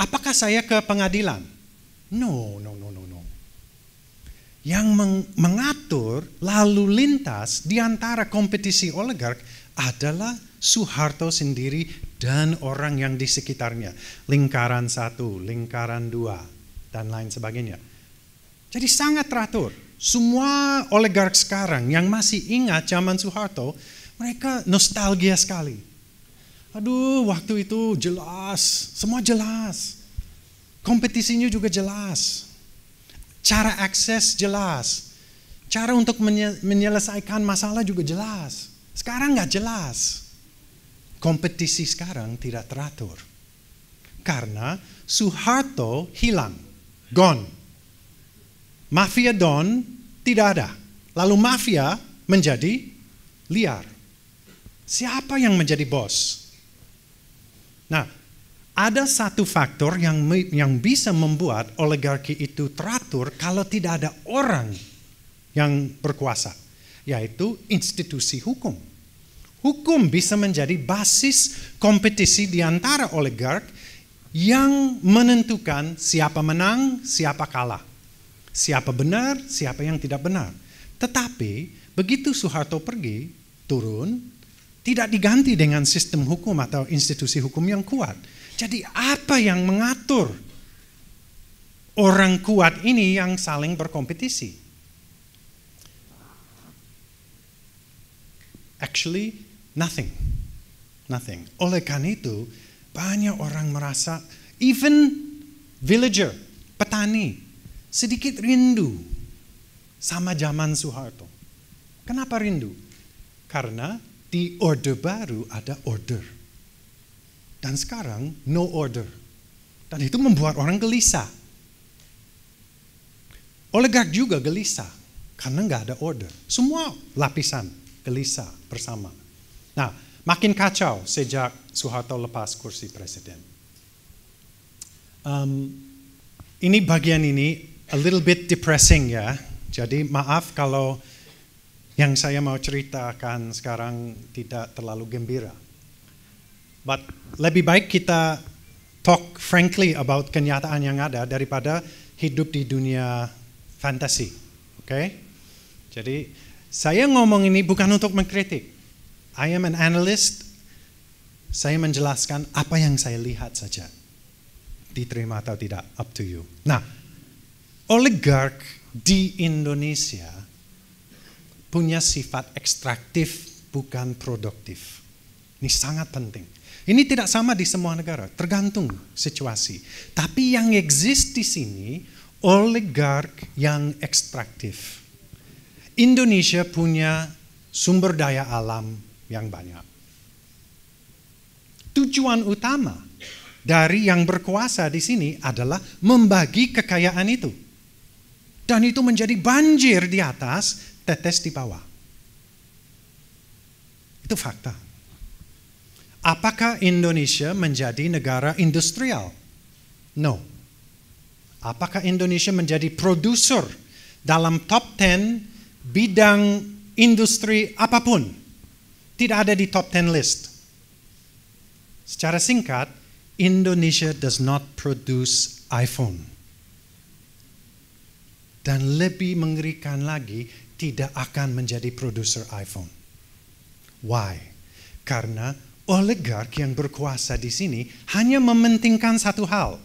Apakah saya ke pengadilan? No, no, no, no, no. Yang meng mengatur lalu lintas di antara kompetisi oligark adalah Soeharto sendiri dan orang yang di sekitarnya. Lingkaran satu, lingkaran dua, dan lain sebagainya. Jadi sangat teratur. Semua oligark sekarang yang masih ingat zaman Soeharto, mereka nostalgia sekali. Aduh, waktu itu jelas, semua jelas. Kompetisinya juga jelas. Cara akses jelas. Cara untuk menyelesaikan masalah juga jelas. Sekarang nggak jelas. Kompetisi sekarang tidak teratur. Karena Soeharto hilang, gone. Mafia don tidak ada. Lalu mafia menjadi liar. Siapa yang menjadi bos? Nah, ada satu faktor yang yang bisa membuat oligarki itu teratur kalau tidak ada orang yang berkuasa, yaitu institusi hukum. Hukum bisa menjadi basis kompetisi di antara oligark yang menentukan siapa menang, siapa kalah. Siapa benar, siapa yang tidak benar. Tetapi begitu Soeharto pergi, turun, tidak diganti dengan sistem hukum atau institusi hukum yang kuat. Jadi apa yang mengatur orang kuat ini yang saling berkompetisi? Actually, nothing. Nothing. Oleh karena itu, banyak orang merasa, even villager, petani, sedikit rindu sama zaman Soeharto. Kenapa rindu? Karena di order baru ada order. Dan sekarang no order. Dan itu membuat orang gelisah. Oligark juga gelisah karena nggak ada order. Semua lapisan gelisah bersama. Nah, makin kacau sejak Soeharto lepas kursi presiden. Um, ini bagian ini a little bit depressing ya. Jadi maaf kalau yang saya mau ceritakan sekarang tidak terlalu gembira. But lebih baik kita talk frankly about kenyataan yang ada daripada hidup di dunia fantasi. Oke? Okay? Jadi saya ngomong ini bukan untuk mengkritik. I am an analyst. Saya menjelaskan apa yang saya lihat saja. Diterima atau tidak, up to you. Nah, oligark di Indonesia punya sifat ekstraktif bukan produktif. Ini sangat penting. Ini tidak sama di semua negara, tergantung situasi. Tapi yang exist di sini oligark yang ekstraktif. Indonesia punya sumber daya alam yang banyak. Tujuan utama dari yang berkuasa di sini adalah membagi kekayaan itu dan itu menjadi banjir di atas, tetes di bawah. Itu fakta. Apakah Indonesia menjadi negara industrial? No. Apakah Indonesia menjadi produser dalam top 10 bidang industri apapun? Tidak ada di top 10 list. Secara singkat, Indonesia does not produce iPhone. Dan lebih mengerikan lagi, tidak akan menjadi produser iPhone. Why? Karena oligark yang berkuasa di sini hanya mementingkan satu hal.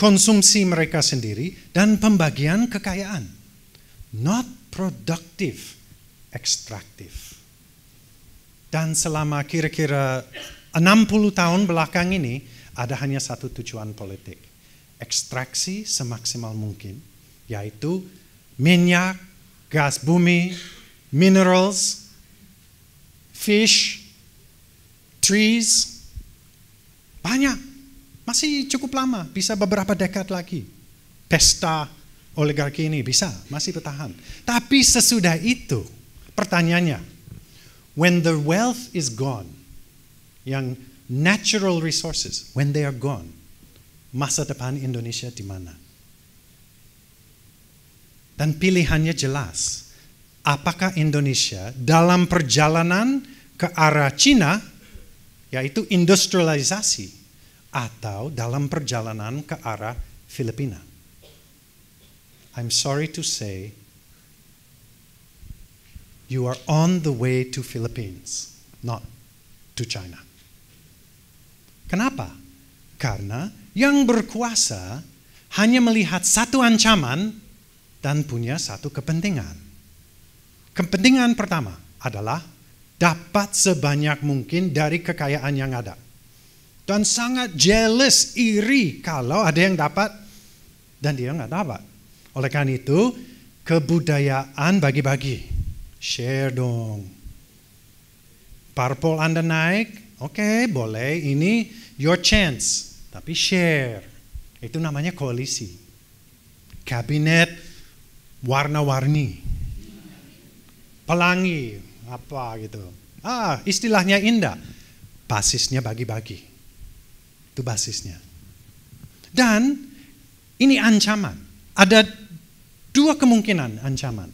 Konsumsi mereka sendiri dan pembagian kekayaan. Not productive, extractive. Dan selama kira-kira 60 tahun belakang ini ada hanya satu tujuan politik. Ekstraksi semaksimal mungkin yaitu minyak, gas bumi, minerals, fish, trees, banyak. Masih cukup lama, bisa beberapa dekad lagi. Pesta oligarki ini bisa, masih bertahan. Tapi sesudah itu, pertanyaannya, when the wealth is gone, yang natural resources, when they are gone, masa depan Indonesia di mana? Dan pilihannya jelas. Apakah Indonesia dalam perjalanan ke arah Cina, yaitu industrialisasi, atau dalam perjalanan ke arah Filipina? I'm sorry to say, you are on the way to Philippines, not to China. Kenapa? Karena yang berkuasa hanya melihat satu ancaman dan punya satu kepentingan. Kepentingan pertama adalah dapat sebanyak mungkin dari kekayaan yang ada. Dan sangat jealous, iri kalau ada yang dapat dan dia nggak dapat. Oleh karena itu, kebudayaan bagi-bagi. Share dong. Parpol Anda naik, oke okay, boleh ini your chance. Tapi share. Itu namanya koalisi. Kabinet warna-warni, pelangi, apa gitu. Ah, istilahnya indah. Basisnya bagi-bagi. Itu basisnya. Dan ini ancaman. Ada dua kemungkinan ancaman.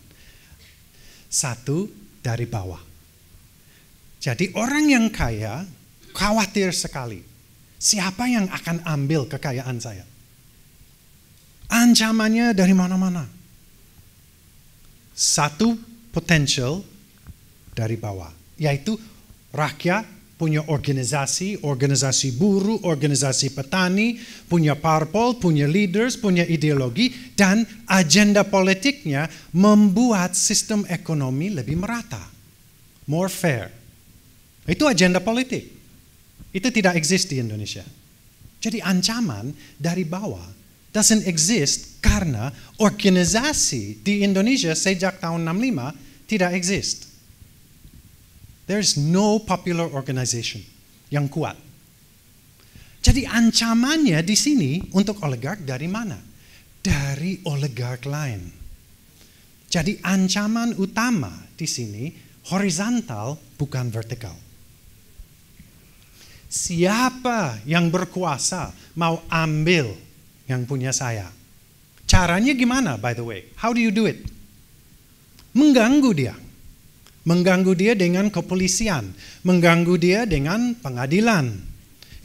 Satu dari bawah. Jadi orang yang kaya khawatir sekali. Siapa yang akan ambil kekayaan saya? Ancamannya dari mana-mana satu potential dari bawah, yaitu rakyat punya organisasi, organisasi buruh, organisasi petani, punya parpol, punya leaders, punya ideologi, dan agenda politiknya membuat sistem ekonomi lebih merata, more fair. Itu agenda politik. Itu tidak exist di Indonesia. Jadi ancaman dari bawah doesn't exist karena organisasi di Indonesia sejak tahun 65 tidak exist. is no popular organization yang kuat. Jadi ancamannya di sini untuk oligark dari mana? Dari oligark lain. Jadi ancaman utama di sini horizontal bukan vertikal. Siapa yang berkuasa mau ambil yang punya saya. Caranya gimana by the way? How do you do it? Mengganggu dia. Mengganggu dia dengan kepolisian, mengganggu dia dengan pengadilan.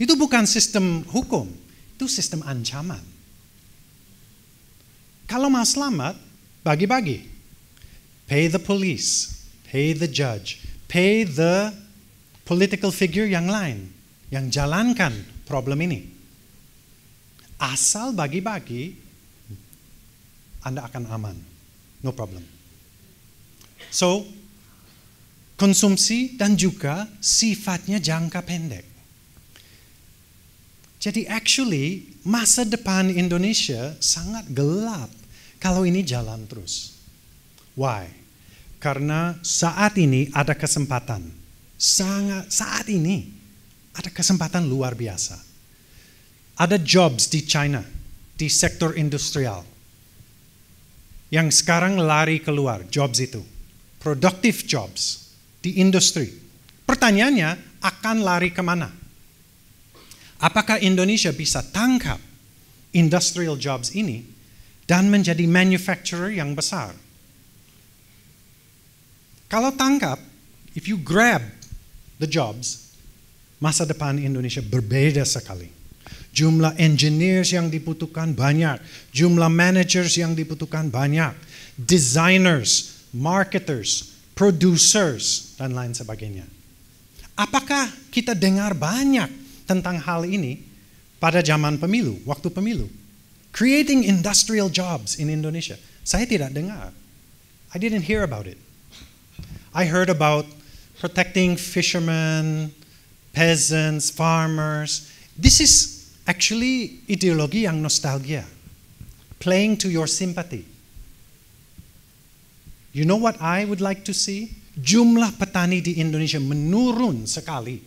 Itu bukan sistem hukum, itu sistem ancaman. Kalau mau selamat, bagi-bagi. Pay the police, pay the judge, pay the political figure yang lain yang jalankan problem ini. Asal bagi-bagi, Anda akan aman. No problem. So, konsumsi dan juga sifatnya jangka pendek. Jadi actually masa depan Indonesia sangat gelap kalau ini jalan terus. Why? Karena saat ini ada kesempatan. Sangat saat ini ada kesempatan luar biasa ada jobs di China, di sektor industrial. Yang sekarang lari keluar jobs itu. Productive jobs di industri. Pertanyaannya, akan lari kemana? Apakah Indonesia bisa tangkap industrial jobs ini dan menjadi manufacturer yang besar? Kalau tangkap, if you grab the jobs, masa depan Indonesia berbeda sekali. Jumlah engineers yang dibutuhkan banyak, jumlah managers yang dibutuhkan banyak, designers, marketers, producers, dan lain sebagainya. Apakah kita dengar banyak tentang hal ini pada zaman pemilu, waktu pemilu? Creating industrial jobs in Indonesia. Saya tidak dengar. I didn't hear about it. I heard about protecting fishermen, peasants, farmers. This is actually ideologi yang nostalgia, playing to your sympathy. You know what I would like to see? Jumlah petani di Indonesia menurun sekali.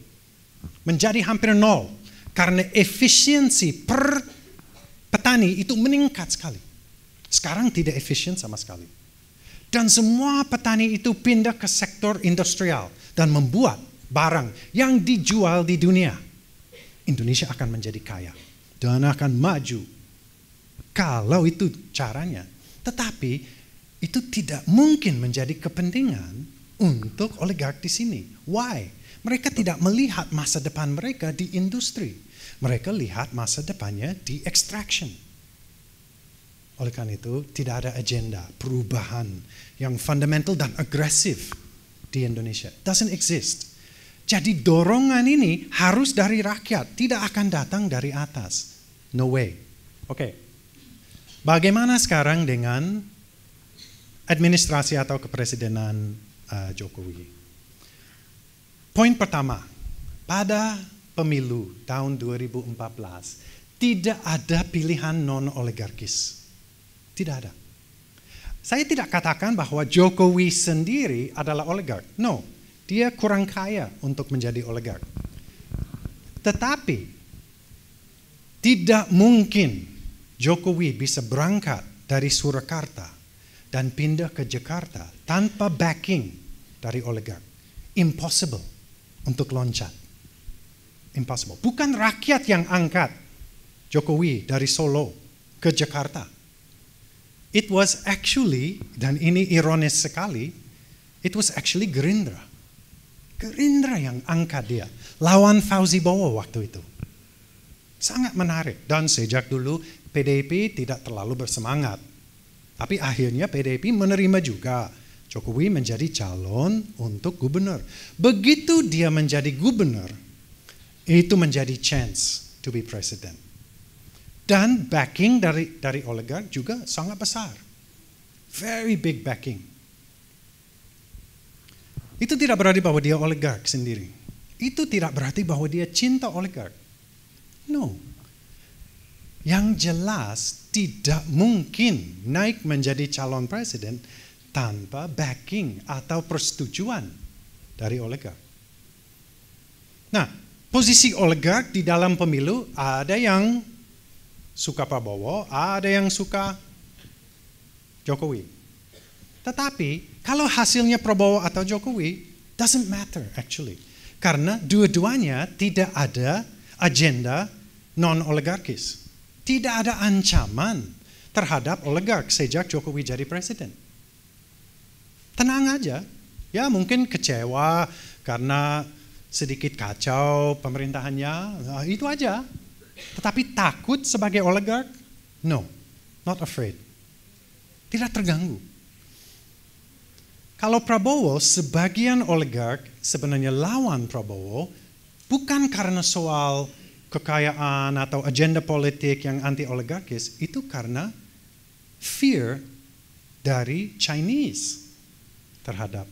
Menjadi hampir nol. Karena efisiensi per petani itu meningkat sekali. Sekarang tidak efisien sama sekali. Dan semua petani itu pindah ke sektor industrial dan membuat barang yang dijual di dunia Indonesia akan menjadi kaya dan akan maju. Kalau itu caranya. Tetapi itu tidak mungkin menjadi kepentingan untuk oligark di sini. Why? Mereka tidak melihat masa depan mereka di industri. Mereka lihat masa depannya di extraction. Oleh karena itu, tidak ada agenda perubahan yang fundamental dan agresif di Indonesia. Doesn't exist. Jadi dorongan ini harus dari rakyat, tidak akan datang dari atas. No way. Oke. Okay. Bagaimana sekarang dengan administrasi atau kepresidenan uh, Jokowi? Poin pertama, pada pemilu tahun 2014 tidak ada pilihan non oligarkis. Tidak ada. Saya tidak katakan bahwa Jokowi sendiri adalah oligark. No, dia kurang kaya untuk menjadi oligark. Tetapi tidak mungkin Jokowi bisa berangkat dari Surakarta dan pindah ke Jakarta tanpa backing dari oligark. Impossible untuk loncat. Impossible. Bukan rakyat yang angkat Jokowi dari Solo ke Jakarta. It was actually, dan ini ironis sekali, it was actually Gerindra. Gerindra yang angkat dia. Lawan Fauzi Bowo waktu itu. Sangat menarik. Dan sejak dulu PDIP tidak terlalu bersemangat. Tapi akhirnya PDIP menerima juga Jokowi menjadi calon untuk gubernur. Begitu dia menjadi gubernur, itu menjadi chance to be president. Dan backing dari dari oligark juga sangat besar. Very big backing. Itu tidak berarti bahwa dia oligark sendiri. Itu tidak berarti bahwa dia cinta oligark. No. Yang jelas tidak mungkin naik menjadi calon presiden tanpa backing atau persetujuan dari oligark. Nah, posisi oligark di dalam pemilu ada yang suka Prabowo, ada yang suka Jokowi. Tetapi kalau hasilnya Prabowo atau Jokowi, doesn't matter actually. Karena dua-duanya tidak ada agenda non-oligarkis. Tidak ada ancaman terhadap oligark sejak Jokowi jadi presiden. Tenang aja. Ya mungkin kecewa karena sedikit kacau pemerintahannya, nah, itu aja. Tetapi takut sebagai oligark? No, not afraid. Tidak terganggu. Kalau Prabowo sebagian oligark sebenarnya lawan Prabowo bukan karena soal kekayaan atau agenda politik yang anti oligarkis itu karena fear dari Chinese terhadap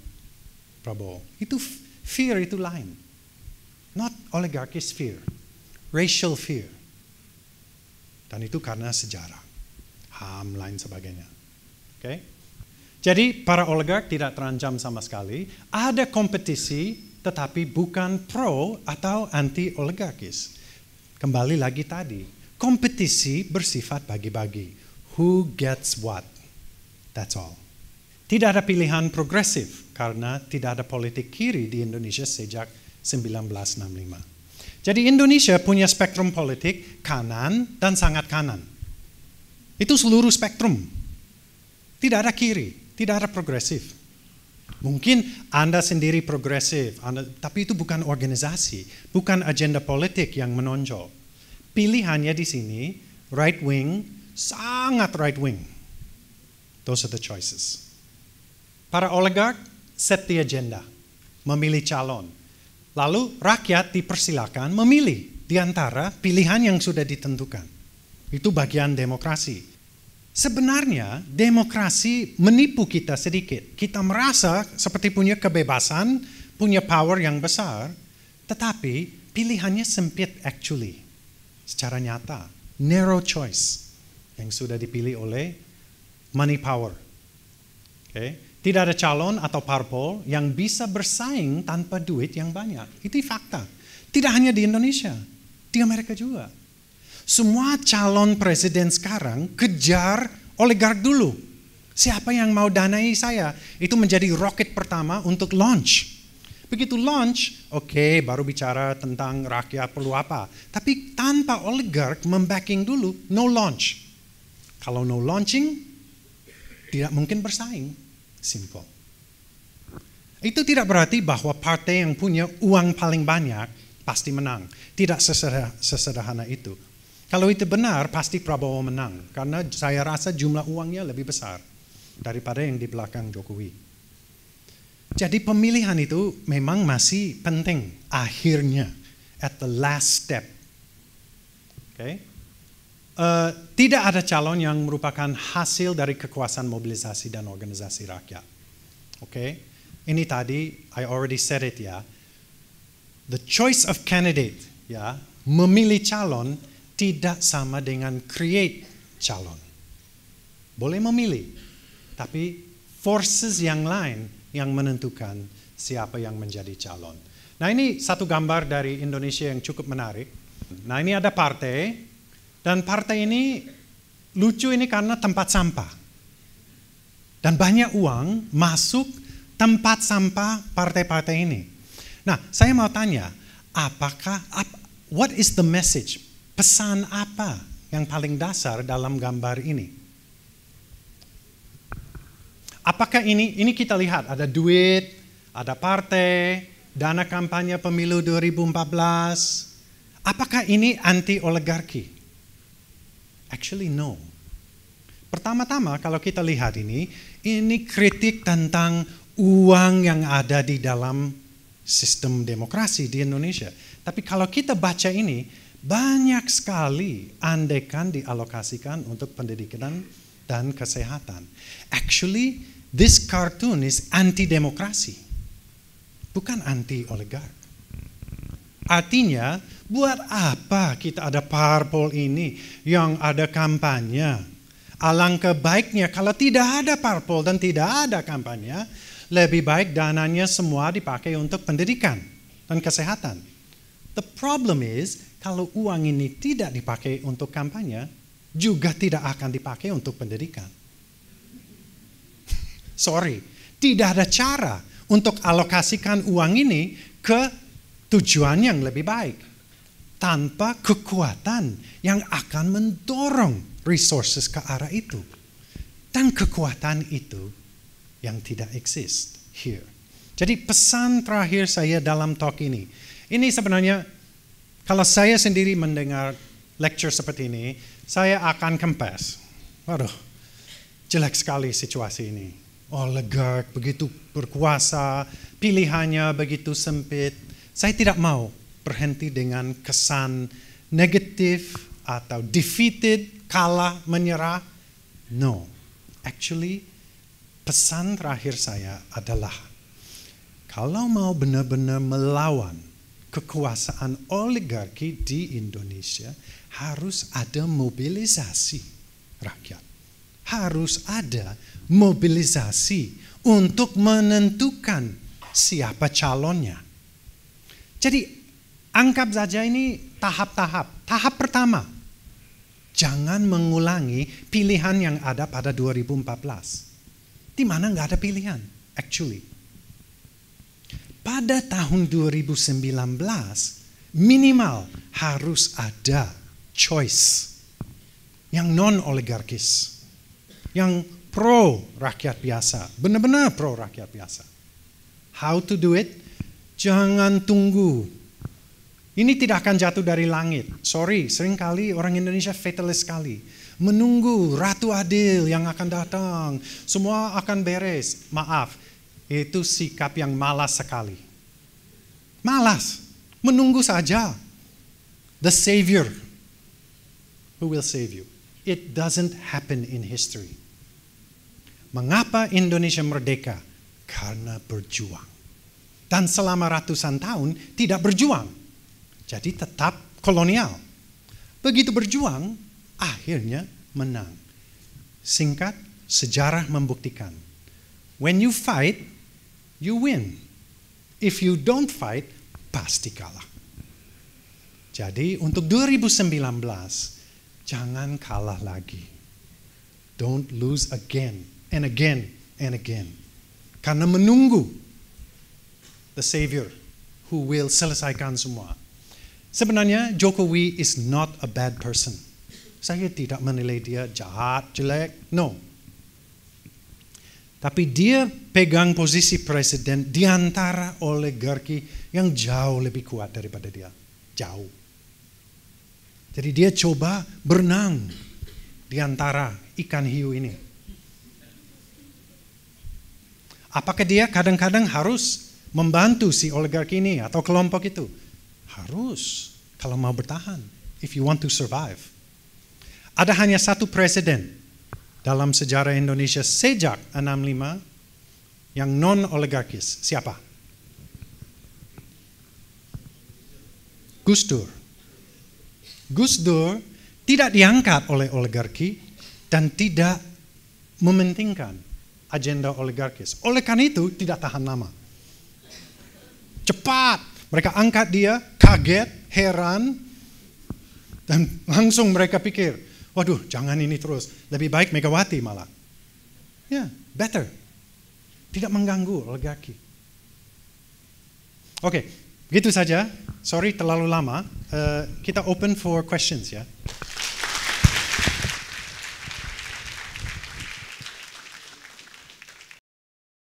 Prabowo. Itu fear itu lain. Not oligarkis fear, racial fear. Dan itu karena sejarah, HAM lain sebagainya. Oke? Okay? Jadi para oligark tidak terancam sama sekali. Ada kompetisi tetapi bukan pro atau anti oligarkis. Kembali lagi tadi, kompetisi bersifat bagi-bagi. Who gets what? That's all. Tidak ada pilihan progresif karena tidak ada politik kiri di Indonesia sejak 1965. Jadi Indonesia punya spektrum politik kanan dan sangat kanan. Itu seluruh spektrum. Tidak ada kiri, tidak ada progresif. Mungkin Anda sendiri progresif, anda, tapi itu bukan organisasi, bukan agenda politik yang menonjol. Pilihannya di sini right wing, sangat right wing. Those are the choices. Para oligark set the agenda, memilih calon. Lalu rakyat dipersilakan memilih di antara pilihan yang sudah ditentukan. Itu bagian demokrasi. Sebenarnya demokrasi menipu kita sedikit. Kita merasa seperti punya kebebasan, punya power yang besar, tetapi pilihannya sempit actually. Secara nyata, narrow choice yang sudah dipilih oleh money power. Okay. Tidak ada calon atau parpol yang bisa bersaing tanpa duit yang banyak. Itu fakta. Tidak hanya di Indonesia, di Amerika juga semua calon presiden sekarang kejar oligark dulu. Siapa yang mau danai saya? Itu menjadi roket pertama untuk launch. Begitu launch, oke okay, baru bicara tentang rakyat perlu apa. Tapi tanpa oligark membacking dulu, no launch. Kalau no launching, tidak mungkin bersaing. Simple. Itu tidak berarti bahwa partai yang punya uang paling banyak pasti menang. Tidak sesederhana itu. Kalau itu benar, pasti Prabowo menang. Karena saya rasa jumlah uangnya lebih besar daripada yang di belakang Jokowi. Jadi pemilihan itu memang masih penting. Akhirnya, at the last step. Oke. Okay? Uh, tidak ada calon yang merupakan hasil dari kekuasaan mobilisasi dan organisasi rakyat. Oke, okay? ini tadi I already said it ya. The choice of candidate ya memilih calon tidak sama dengan create calon. Boleh memilih, tapi forces yang lain yang menentukan siapa yang menjadi calon. Nah ini satu gambar dari Indonesia yang cukup menarik. Nah ini ada partai, dan partai ini lucu ini karena tempat sampah. Dan banyak uang masuk tempat sampah partai-partai ini. Nah saya mau tanya, apakah, ap, what is the message Pesan apa yang paling dasar dalam gambar ini? Apakah ini ini kita lihat ada duit, ada partai, dana kampanye pemilu 2014. Apakah ini anti oligarki? Actually no. Pertama-tama kalau kita lihat ini, ini kritik tentang uang yang ada di dalam sistem demokrasi di Indonesia. Tapi kalau kita baca ini, banyak sekali andekan dialokasikan untuk pendidikan dan kesehatan. Actually, this cartoon is anti demokrasi, bukan anti oligark. Artinya, buat apa kita ada parpol ini yang ada kampanye? Alangkah baiknya kalau tidak ada parpol dan tidak ada kampanye, lebih baik dananya semua dipakai untuk pendidikan dan kesehatan. The problem is kalau uang ini tidak dipakai untuk kampanye, juga tidak akan dipakai untuk pendidikan. Sorry, tidak ada cara untuk alokasikan uang ini ke tujuan yang lebih baik tanpa kekuatan yang akan mendorong resources ke arah itu. Dan kekuatan itu yang tidak exist here. Jadi pesan terakhir saya dalam talk ini, ini sebenarnya kalau saya sendiri mendengar lecture seperti ini, saya akan kempes. Waduh, jelek sekali situasi ini. Oligark oh, begitu berkuasa, pilihannya begitu sempit. Saya tidak mau berhenti dengan kesan negatif atau defeated, kalah, menyerah. No, actually pesan terakhir saya adalah kalau mau benar-benar melawan kekuasaan oligarki di Indonesia harus ada mobilisasi rakyat. Harus ada mobilisasi untuk menentukan siapa calonnya. Jadi anggap saja ini tahap-tahap. Tahap pertama, jangan mengulangi pilihan yang ada pada 2014. Di mana nggak ada pilihan, actually pada tahun 2019 minimal harus ada choice yang non oligarkis, yang pro rakyat biasa, benar-benar pro rakyat biasa. How to do it? Jangan tunggu. Ini tidak akan jatuh dari langit. Sorry, seringkali orang Indonesia fatalis sekali. Menunggu ratu adil yang akan datang, semua akan beres. Maaf, itu sikap yang malas sekali. Malas, menunggu saja. The Savior who will save you. It doesn't happen in history. Mengapa Indonesia merdeka? Karena berjuang. Dan selama ratusan tahun tidak berjuang. Jadi tetap kolonial. Begitu berjuang, akhirnya menang. Singkat, sejarah membuktikan. When you fight, you win. If you don't fight, pasti kalah. Jadi untuk 2019, jangan kalah lagi. Don't lose again and again and again. Karena menunggu the Savior who will selesaikan semua. Sebenarnya Jokowi is not a bad person. Saya tidak menilai dia jahat, jelek. No, tapi dia pegang posisi presiden diantara oligarki yang jauh lebih kuat daripada dia. Jauh. Jadi dia coba berenang diantara ikan hiu ini. Apakah dia kadang-kadang harus membantu si oligarki ini atau kelompok itu? Harus kalau mau bertahan. If you want to survive. Ada hanya satu presiden dalam sejarah Indonesia sejak 65 yang non oligarkis siapa? Gus Dur. Gus Dur tidak diangkat oleh oligarki dan tidak mementingkan agenda oligarkis. Oleh karena itu tidak tahan lama. Cepat mereka angkat dia, kaget, heran, dan langsung mereka pikir waduh jangan ini terus. Lebih baik Megawati malah. Ya, yeah, better. Tidak mengganggu oligarki. Oke, okay, gitu saja. Sorry terlalu lama. Uh, kita open for questions ya.